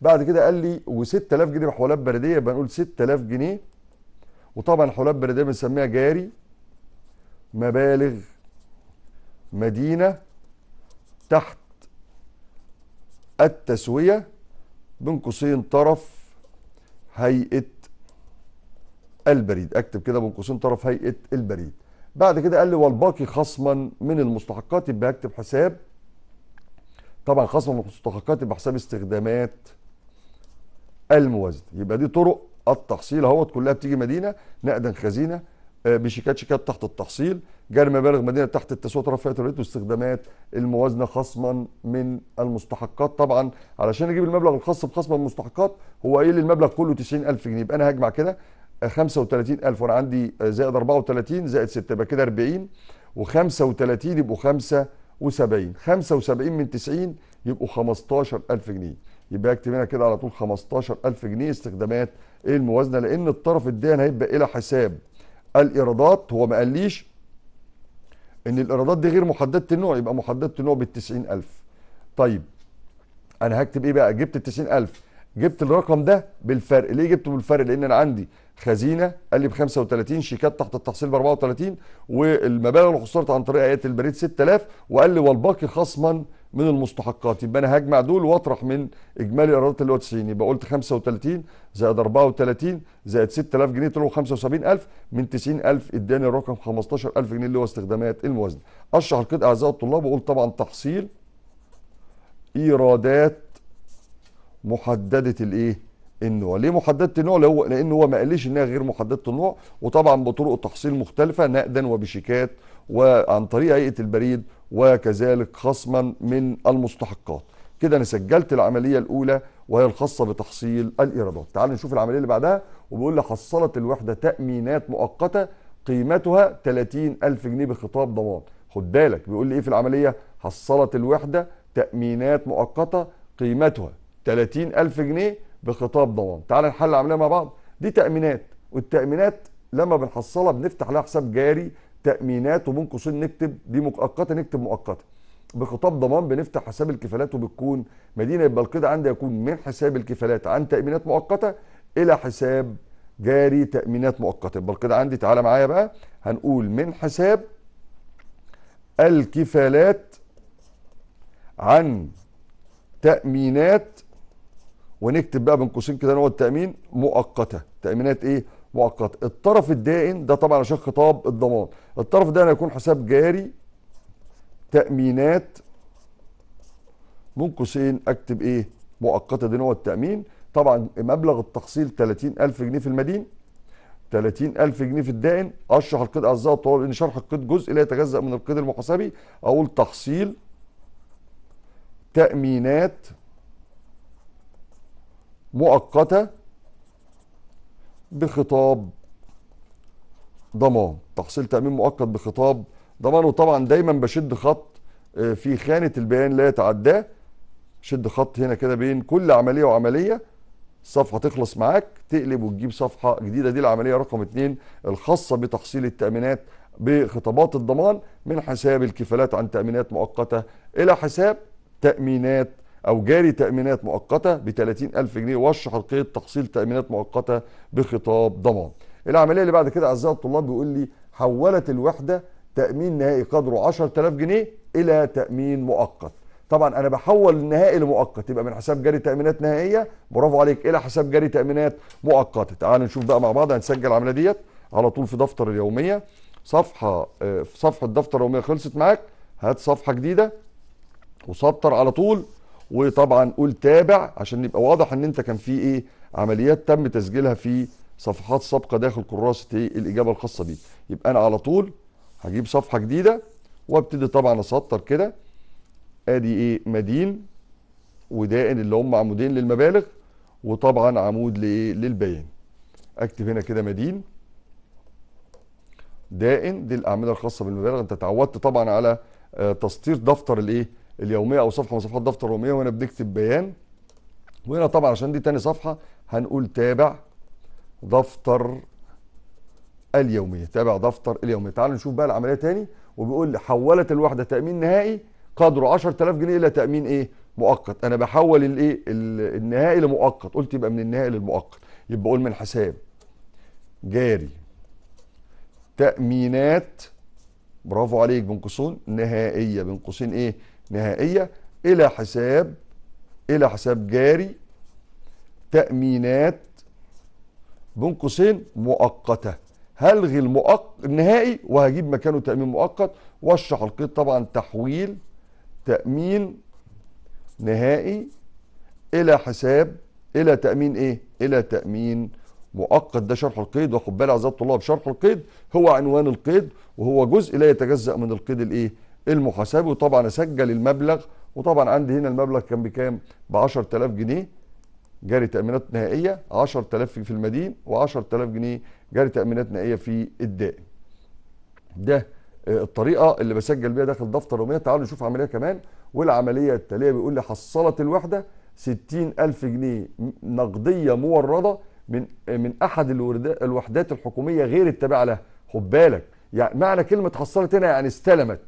بعد كده قال لي و6000 جنيه بحولات بلديه يبقى نقول 6000 جنيه وطبعا حولات بلديه بنسميها جاري مبالغ مدينة تحت التسوية بين قوسين طرف هيئة البريد اكتب كده بين قوسين طرف هيئة البريد بعد كده قال لي والباقي خصما من المستحقات يبقى اكتب حساب طبعا خصما من المستحقات يبقى حساب استخدامات الموازنه يبقى دي طرق التحصيل اهوت كلها بتيجي مدينه نقدا خزينه آه، بشيكات شيكات تحت التحصيل جاري مبالغ مدينه تحت التسويق رفع الريت واستخدامات الموازنه خصما من المستحقات طبعا علشان اجيب المبلغ الخاص بخصم المستحقات هو قايل المبلغ كله 90000 جنيه يبقى انا هجمع كده 35000 آه، وانا عندي آه، زائد 34 زائد 6 يبقى كده 40 و35 يبقوا 75 75 من 90 يبقوا 15000 جنيه يبقى اكتب هنا كده على طول 15000 جنيه استخدامات الموازنه لان الطرف الدين هيبقى الى حساب الايرادات هو ما قاليش ان الايرادات دي غير محدده النوع يبقى محدده النوع بال 90000 طيب انا هكتب ايه بقى جبت ال 90000 جبت الرقم ده بالفرق ليه جبته بالفرق لان انا عندي خزينه قال لي ب 35 شيكات تحت التحصيل ب 34 والمبالغ اللي خسرت عن طريق ايات البريد 6000 وقال لي والباقي خصما من المستحقات يبقى انا هجمع دول واطرح من اجمالي الايرادات اللي هو 90 يبقى قلت 35 زائد 34 زائد 6000 جنيه طلعوا 75000 من 90000 اداني الرقم 15000 جنيه اللي هو استخدامات الموازنه. اشرح القيد اعزائي الطلاب واقول طبعا تحصيل ايرادات محدده الايه؟ النوع ليه محدده النوع هو لان هو ما قاليش انها غير محدده النوع وطبعا بطرق تحصيل مختلفه نقدا وبشيكات وعن طريق هيئه البريد وكذلك خصما من المستحقات كده انا سجلت العمليه الاولى وهي الخاصه بتحصيل الايرادات تعال نشوف العمليه اللي بعدها وبيقول لي حصلت الوحده تامينات مؤقته قيمتها 30000 جنيه بخطاب ضمان خد بالك بيقول لي ايه في العمليه حصلت الوحده تامينات مؤقته قيمتها 30000 جنيه بخطاب ضمان تعال نحل العمليه مع بعض دي تامينات والتامينات لما بنحصلها بنفتح لها حساب جاري تامينات وبين قوسين نكتب دي مؤقته نكتب مؤقته بخطاب ضمان بنفتح حساب الكفالات وبتكون مدينه يبقى القيد عندي يكون من حساب الكفالات عن تامينات مؤقته الى حساب جاري تامينات مؤقته يبقى القيد عندي تعالى معايا بقى هنقول من حساب الكفالات عن تامينات ونكتب بقى بين قوسين كده نوع التامين مؤقته تامينات ايه مؤقته الطرف الدائن ده طبعا عشان خطاب الضمان الطرف ده هيكون حساب جاري تامينات من قوسين اكتب ايه مؤقته دي هو التامين طبعا مبلغ التحصيل 30000 جنيه في المدين 30000 جنيه في الدائن اشرح القيد اعزائي الطلاب ان شرح القيد جزء لا يتجزا من القيد المحاسبي اقول تحصيل تامينات مؤقته بخطاب ضمان تحصيل تامين مؤقت بخطاب ضمان وطبعا دايما بشد خط آه، في خانه البيان لا يتعداه شد خط هنا كده بين كل عمليه وعمليه صفحه تخلص معاك تقلب وتجيب صفحه جديده دي العمليه رقم اتنين الخاصه بتحصيل التامينات بخطابات الضمان من حساب الكفالات عن تامينات مؤقته الى حساب تامينات أو جاري تأمينات مؤقتة ب 30000 جنيه وشح رقية تحصيل تأمينات مؤقتة بخطاب ضمان. العملية اللي بعد كده أعزائي الطلاب بيقول لي حولت الوحدة تأمين نهائي قدره 10000 جنيه إلى تأمين مؤقت. طبعا انا بحول النهائي لمؤقت يبقى من حساب جاري تامينات نهائيه برافو عليك الى حساب جاري تامينات مؤقته تعال نشوف بقى مع بعض هنسجل العمليه ديت على طول في دفتر اليوميه صفحه في آه، صفحه الدفتر اليوميه خلصت معاك هات صفحه جديده وسطر على طول وطبعا قول تابع عشان يبقى واضح ان انت كان في ايه عمليات تم تسجيلها في صفحات سابقه داخل كراسه إيه الاجابه الخاصه بيك يبقى انا على طول هجيب صفحه جديده وابتدي طبعا اسطر كده ادي ايه مدين ودائن اللي هم عمودين للمبالغ وطبعا عمود لايه للبيان اكتب هنا كده مدين دائن دي الاعمده الخاصه بالمبالغ انت اتعودت طبعا على آه، تسطير دفتر الايه اليوميه او صفحه من صفحات دفتر اليوميه وهنا بنكتب بيان وهنا طبعا عشان دي تاني صفحه هنقول تابع دفتر اليوميه تابع دفتر اليوميه تعالوا نشوف بقى العمليه تاني وبيقول حولت الوحده تامين نهائي قدره 10000 جنيه الى تامين ايه مؤقت انا بحول الايه النهائي لمؤقت قلت يبقى من النهائي للمؤقت يبقى اقول من حساب جاري تامينات برافو عليك بين قوسين نهائيه بين قوسين ايه نهائية إلى حساب إلى حساب جاري تأمينات بين قوسين مؤقتة هلغي المؤق... النهائي وهجيب مكانه تأمين مؤقت واشرح القيد طبعا تحويل تأمين نهائي إلى حساب إلى تأمين إيه؟ إلى تأمين مؤقت ده شرح القيد واخد بالي أعزائي الطلاب شرح القيد هو عنوان القيد وهو جزء لا يتجزأ من القيد الإيه؟ المحاسبه وطبعا اسجل المبلغ وطبعا عندي هنا المبلغ كان بكام ب 10000 جنيه جاري تامينات نهائيه 10000 في المدين و10000 جنيه جاري تامينات نهائيه في الدائم ده آه، الطريقه اللي بسجل بيها داخل دفتر الرميه تعالوا نشوف عمليه كمان والعمليه التاليه بيقول لي حصلت الوحده 60000 جنيه نقديه مورده من آه، من احد الوحدات الحكوميه غير التابعه لها خد بالك يعني معنى كلمه حصلت هنا يعني استلمت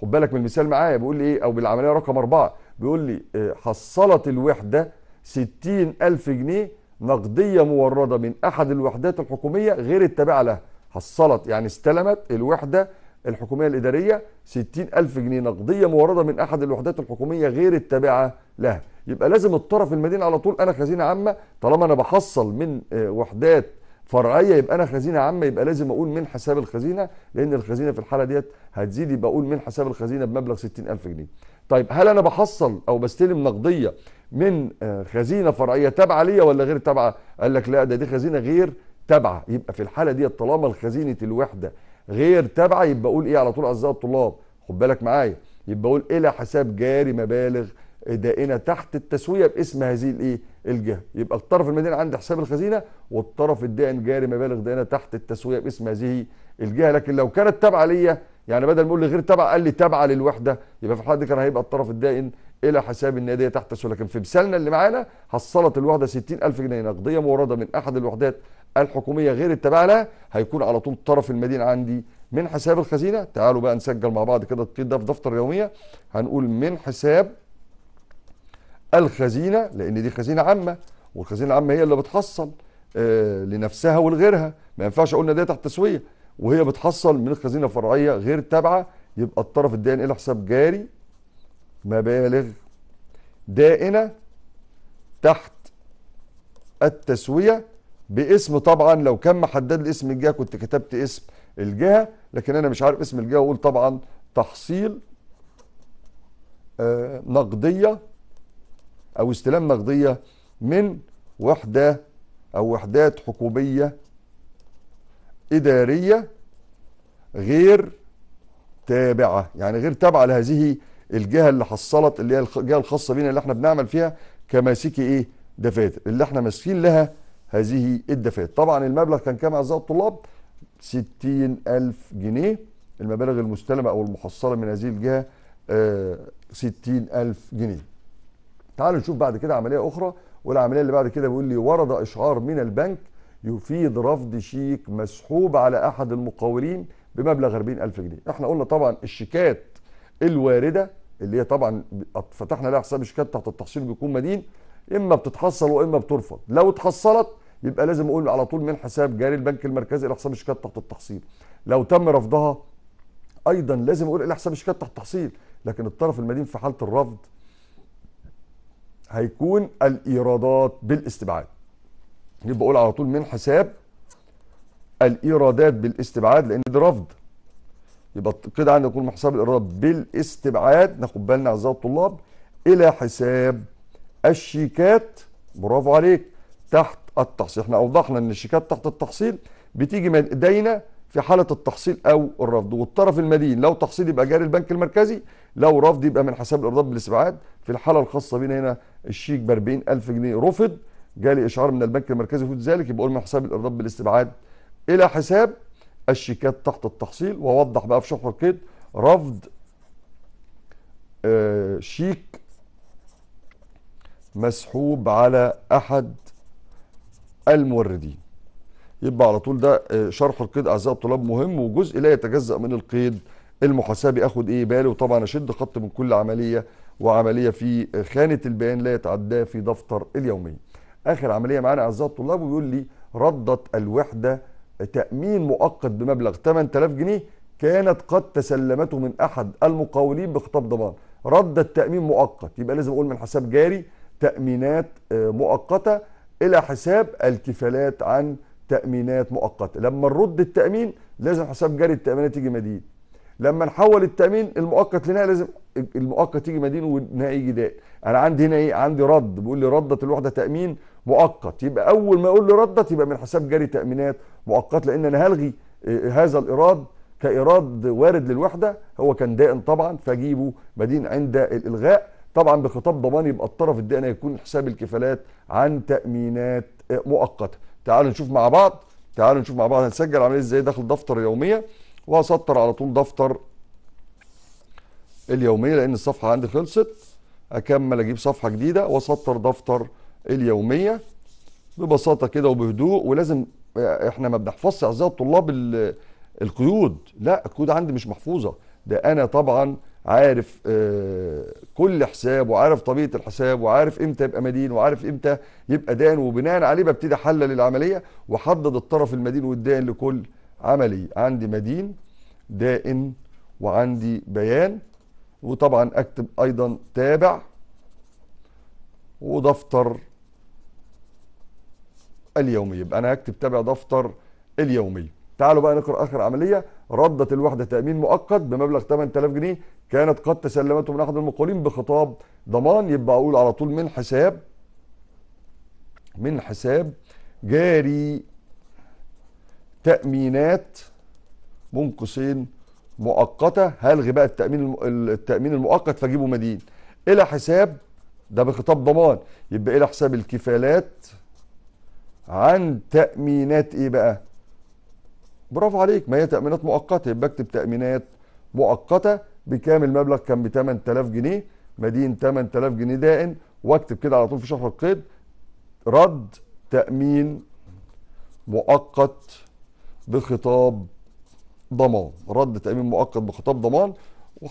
خد بالك من المثال معايا بيقول لي ايه او بالعمليه رقم اربعه بيقول لي آه، حصلت الوحده 60000 جنيه نقديه مورده من احد الوحدات الحكوميه غير التابعه لها حصلت يعني استلمت الوحده الحكوميه الاداريه 60000 جنيه نقديه مورده من احد الوحدات الحكوميه غير التابعه لها يبقى لازم الطرف المدين على طول انا خزينه عامه طالما انا بحصل من آه، وحدات فرعيه يبقى انا خزينه عامه يبقى لازم اقول من حساب الخزينه لان الخزينه في الحاله ديت هتزيد يبقى اقول من حساب الخزينه بمبلغ 60000 جنيه. طيب هل انا بحصل او بستلم نقديه من آه، خزينه فرعيه تابعه ليا ولا غير تابعه؟ قال لك لا ده دي خزينه غير تابعه يبقى في الحاله ديت طالما خزينه الوحده غير تابعه يبقى اقول ايه على طول اعزائي الطلاب خد بالك معايا يبقى اقول الى حساب جاري مبالغ دائنه تحت التسويه باسم هذه الايه؟ الجهه يبقى الطرف المدين عند حساب الخزينه والطرف الدائن جاري مبالغ دائنه تحت التسويه باسم هذه الجهه لكن لو كانت تابعه ليا يعني بدل ما اقول لي غير تابعه قال لي تابعه للوحده يبقى في الحاله دي كان هيبقى الطرف الدائن الى حساب الناديه تحت التسويه لكن في مثالنا اللي معانا حصلت الوحده 60000 جنيه نقديه مورده من احد الوحدات الحكوميه غير التابعه لها هيكون على طول طرف المدين عندي من حساب الخزينه تعالوا بقى نسجل مع بعض كده التقييد ده في دفتر يوميه هنقول من حساب الخزينه لان دي خزينه عامه والخزينه العامه هي اللي بتحصل آه، لنفسها ولغيرها ما ينفعش اقول دي تحت تسويه وهي بتحصل من الخزينة الفرعية غير تابعه يبقى الطرف الدائن الى حساب جاري مبالغ دائنه تحت التسويه باسم طبعا لو كان محدد لي اسم الجهه كنت كتبت اسم الجهه لكن انا مش عارف اسم الجهه واقول طبعا تحصيل آه، نقديه او استلام نقديه من وحده او وحدات حكوميه اداريه غير تابعه يعني غير تابعه لهذه الجهه اللي حصلت اللي هي الجهه الخاصه بينا اللي احنا بنعمل فيها كماسكي ايه دفاتر اللي احنا ماسكين لها هذه الدفاتر طبعا المبلغ كان كام اعزائي الطلاب الف جنيه المبالغ المستلمه او المحصله من هذه الجهه آه، الف جنيه تعالوا نشوف بعد كده عمليه اخرى والعمليه اللي بعد كده بيقول لي ورد اشعار من البنك يفيد رفض شيك مسحوب على احد المقاولين بمبلغ 40000 جنيه احنا قلنا طبعا الشيكات الوارده اللي هي طبعا فتحنا لها حساب شيكات تحت التحصيل بيكون مدين اما بتتحصل واما بترفض لو اتحصلت يبقى لازم اقول على طول من حساب جاري البنك المركزي الى حساب الشيكات تحت التحصيل لو تم رفضها ايضا لازم اقول الى حساب الشيكات تحت التحصيل لكن الطرف المدين في حاله الرفض هيكون الايرادات بالاستبعاد يبقى بقول على طول من حساب الايرادات بالاستبعاد لان دي رفض يبقى كده عندنا يكون حساب الايرادات بالاستبعاد ناخد بالنا اعزائي الطلاب الى حساب الشيكات برافو عليك تحت التحصيل احنا اوضحنا ان الشيكات تحت التحصيل بتيجي ايدينا في حاله التحصيل او الرفض والطرف المدين لو تحصيل يبقى جاري البنك المركزي لو رفض يبقى من حساب الارضاء بالاستبعاد في الحاله الخاصه بينا هنا الشيك ب 40000 جنيه رفض جالي اشعار من البنك المركزي في ذلك يبقى من حساب الارضاء بالاستبعاد الى حساب الشيكات تحت التحصيل واوضح بقى في شرح القيد رفض آه، شيك مسحوب على احد الموردين يبقى على طول ده آه، شرح القيد اعزائي الطلاب مهم وجزء لا يتجزا من القيد المحاسبي اخد ايه باله وطبعا اشد خط من كل عمليه وعمليه في خانه البيان لا يتعداه في دفتر اليومي اخر عمليه معانا اعزائي الطلاب ويقول لي ردت الوحده تامين مؤقت بمبلغ 8000 جنيه كانت قد تسلمته من احد المقاولين بخطاب ضمان رد التامين مؤقت يبقى لازم اقول من حساب جاري تامينات آه، مؤقته الى حساب الكفالات عن تامينات مؤقته لما نرد التامين لازم حساب جاري التامينات يجي مديد لما نحول التامين المؤقت لنهائي لازم المؤقت يجي مدين والنهائي يجي دائم انا عندي هنا ايه عندي رد بيقول لي ردت الوحده تامين مؤقت يبقى اول ما اقول له ردت يبقى من حساب جاري تامينات مؤقت لان انا هلغي آه، هذا الايراد كايراد وارد للوحده هو كان دائم طبعا فاجيبه مدين عند الالغاء طبعا بخطاب ضمان يبقى الطرف الدائن هيكون حساب الكفالات عن تامينات آه، مؤقته تعالوا نشوف مع بعض تعالوا نشوف مع بعض هنسجل عمليه ازاي داخل دفتر يوميه واسطر على طول دفتر اليوميه لان الصفحه عندي خلصت اكمل اجيب صفحه جديده واسطر دفتر اليوميه ببساطه كده وبهدوء ولازم احنا ما بنحفظش اعزائي الطلاب القيود لا القيود عندي مش محفوظه ده انا طبعا عارف آه، كل حساب وعارف طبيعه الحساب وعارف امتى يبقى مدين وعارف امتى يبقى دان وبناء عليه ببتدي احلل العمليه واحدد الطرف المدين والدان لكل عملي عندي مدين دائن وعندي بيان وطبعا اكتب ايضا تابع ودفتر اليومي يبقى انا هكتب تابع دفتر اليومي تعالوا بقى نقرا اخر عمليه ردت الوحده تامين مؤقت بمبلغ 8000 جنيه كانت قد تسلمته من احد المقاولين بخطاب ضمان يبقى اقول على طول من حساب من حساب جاري تامينات بين قوسين مؤقته هلغي بقى التامين التامين المؤقت فاجيبه مدين الى حساب ده بخطاب ضمان يبقى الى حساب الكفالات عن تامينات ايه بقى برافو عليك ما هي تامينات مؤقته يبقى اكتب تامينات مؤقته بكام المبلغ كان ب 8000 جنيه مدين 8000 جنيه دائن واكتب كده على طول في شرح القيد رد تامين مؤقت بخطاب ضمان رد تامين مؤقت بخطاب ضمان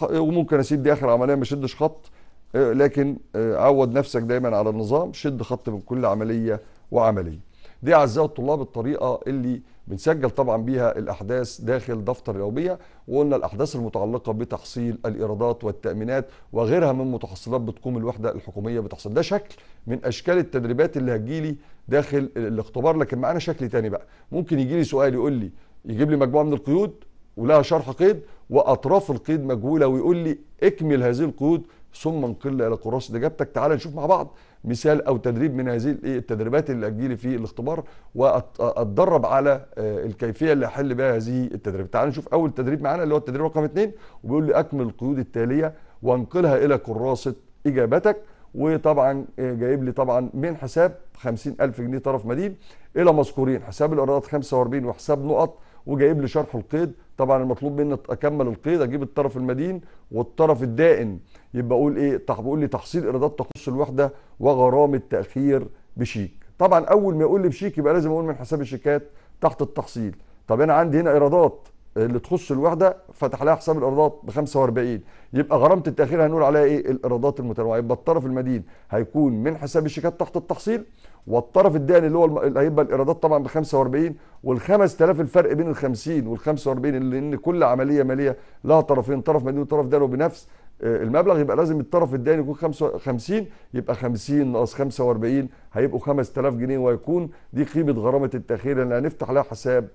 وممكن اسيب دي اخر عمليه ما شدش خط آه، لكن آه، عود نفسك دايما على النظام شد خط من كل عمليه وعمليه دي اعزائي الطلاب الطريقه اللي بنسجل طبعا بيها الاحداث داخل دفتر اليوميه وقلنا الاحداث المتعلقه بتحصيل الايرادات والتامينات وغيرها من متحصلات بتقوم الوحده الحكوميه بتحصيل ده شكل من اشكال التدريبات اللي هتجيلي داخل الاختبار لكن معانا شكل تاني بقى ممكن يجيلي سؤال يقول لي يجيب لي مجموعه من القيود ولها شرح قيد واطراف القيد مجهوله ويقول لي اكمل هذه القيود ثم انقل الى كراسه اجابتك تعال نشوف مع بعض مثال او تدريب من هذه إيه، التدريبات اللي اجيلي في الاختبار واتدرب على آه، الكيفيه اللي احل بها هذه التدريبات تعال نشوف اول تدريب معانا اللي هو التدريب رقم اثنين وبيقول لي اكمل القيود التاليه وانقلها الى كراسه اجابتك وطبعا آه، جايب لي طبعا من حساب 50000 جنيه طرف مدين الى مذكورين حساب الايرادات 45 وحساب نقط وجايب لي شرح القيد طبعا المطلوب مني اكمل القيد اجيب الطرف المدين والطرف الدائن يبقى اقول ايه بيقول لي تحصيل ايرادات تخص الوحده وغرامه تاخير بشيك طبعا اول ما يقول لي بشيك يبقى لازم اقول من حساب الشيكات تحت التحصيل طب انا عندي هنا ايرادات آه، اللي تخص الوحده فتح لها حساب الايرادات ب 45 يبقى غرامه التاخير هنقول عليها ايه الايرادات المتنوعه يبقى الطرف المدين هيكون من حساب الشيكات تحت التحصيل والطرف الدائن اللي هو اللي هيبقى الايرادات طبعا ب 45 وال 5000 الفرق بين ال 50 وال 45 لان كل عمليه ماليه لها طرفين طرف مدين وطرف لو وبنفس آه، المبلغ يبقى لازم الطرف الدائن يكون 50 يبقى 50 ناقص 45 هيبقوا 5000 جنيه ويكون دي قيمه غرامه التاخير اللي هنفتح لها حساب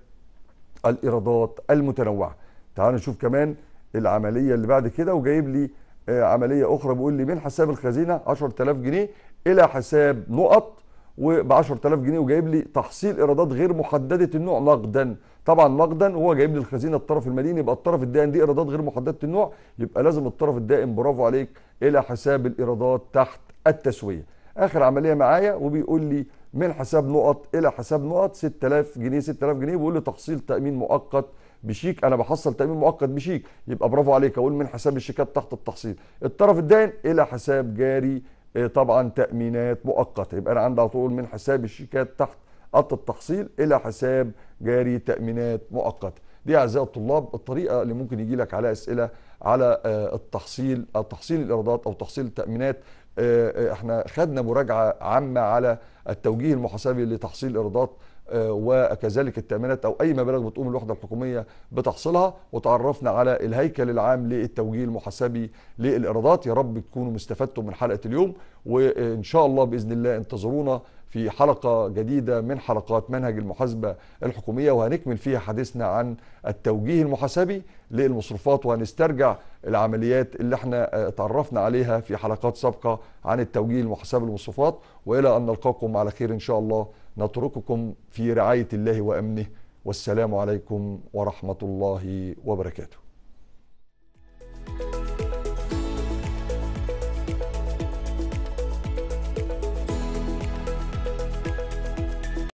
الايرادات المتنوعه. تعالوا نشوف كمان العمليه اللي بعد كده وجايب لي آه، عمليه اخرى بيقول لي من حساب الخزينه 10000 جنيه الى حساب نقط وب 10000 جنيه وجايب لي تحصيل ايرادات غير محدده النوع نقدا طبعا نقدا هو جايب لي الخزينه الطرف المدين يبقى الطرف الدائم دي ايرادات غير محدده النوع يبقى لازم الطرف الدائم برافو عليك الى حساب الايرادات تحت التسويه اخر عمليه معايا وبيقول لي من حساب نقط الى حساب نقط 6000 جنيه 6000 جنيه بيقول لي تحصيل تامين مؤقت بشيك انا بحصل تامين مؤقت بشيك يبقى برافو عليك اقول من حساب الشيكات تحت التحصيل الطرف الدائن الى حساب جاري إيه، طبعا تامينات مؤقته يبقى انا عندي على طول من حساب الشيكات تحت خط التحصيل الى حساب جاري تامينات مؤقته دي اعزائي الطلاب الطريقه اللي ممكن يجي لك على اسئله على آه، التحصيل او تحصيل الايرادات او تحصيل التامينات آه، آه، احنا خدنا مراجعه عامه على التوجيه المحاسبي لتحصيل الايرادات آه، وكذلك التأمينات أو أي مبالغ بتقوم الوحدة الحكومية بتحصيلها وتعرفنا على الهيكل العام للتوجيه المحاسبي للإيرادات يا رب تكونوا استفدتم من حلقة اليوم وإن شاء الله بإذن الله انتظرونا في حلقة جديدة من حلقات منهج المحاسبة الحكومية وهنكمل فيها حديثنا عن التوجيه المحاسبي للمصروفات وهنسترجع العمليات اللي احنا آه، تعرفنا عليها في حلقات سابقة عن التوجيه المحاسبي للمصروفات وإلى أن نلقاكم على خير إن شاء الله نترككم في رعاية الله وأمنه والسلام عليكم ورحمة الله وبركاته.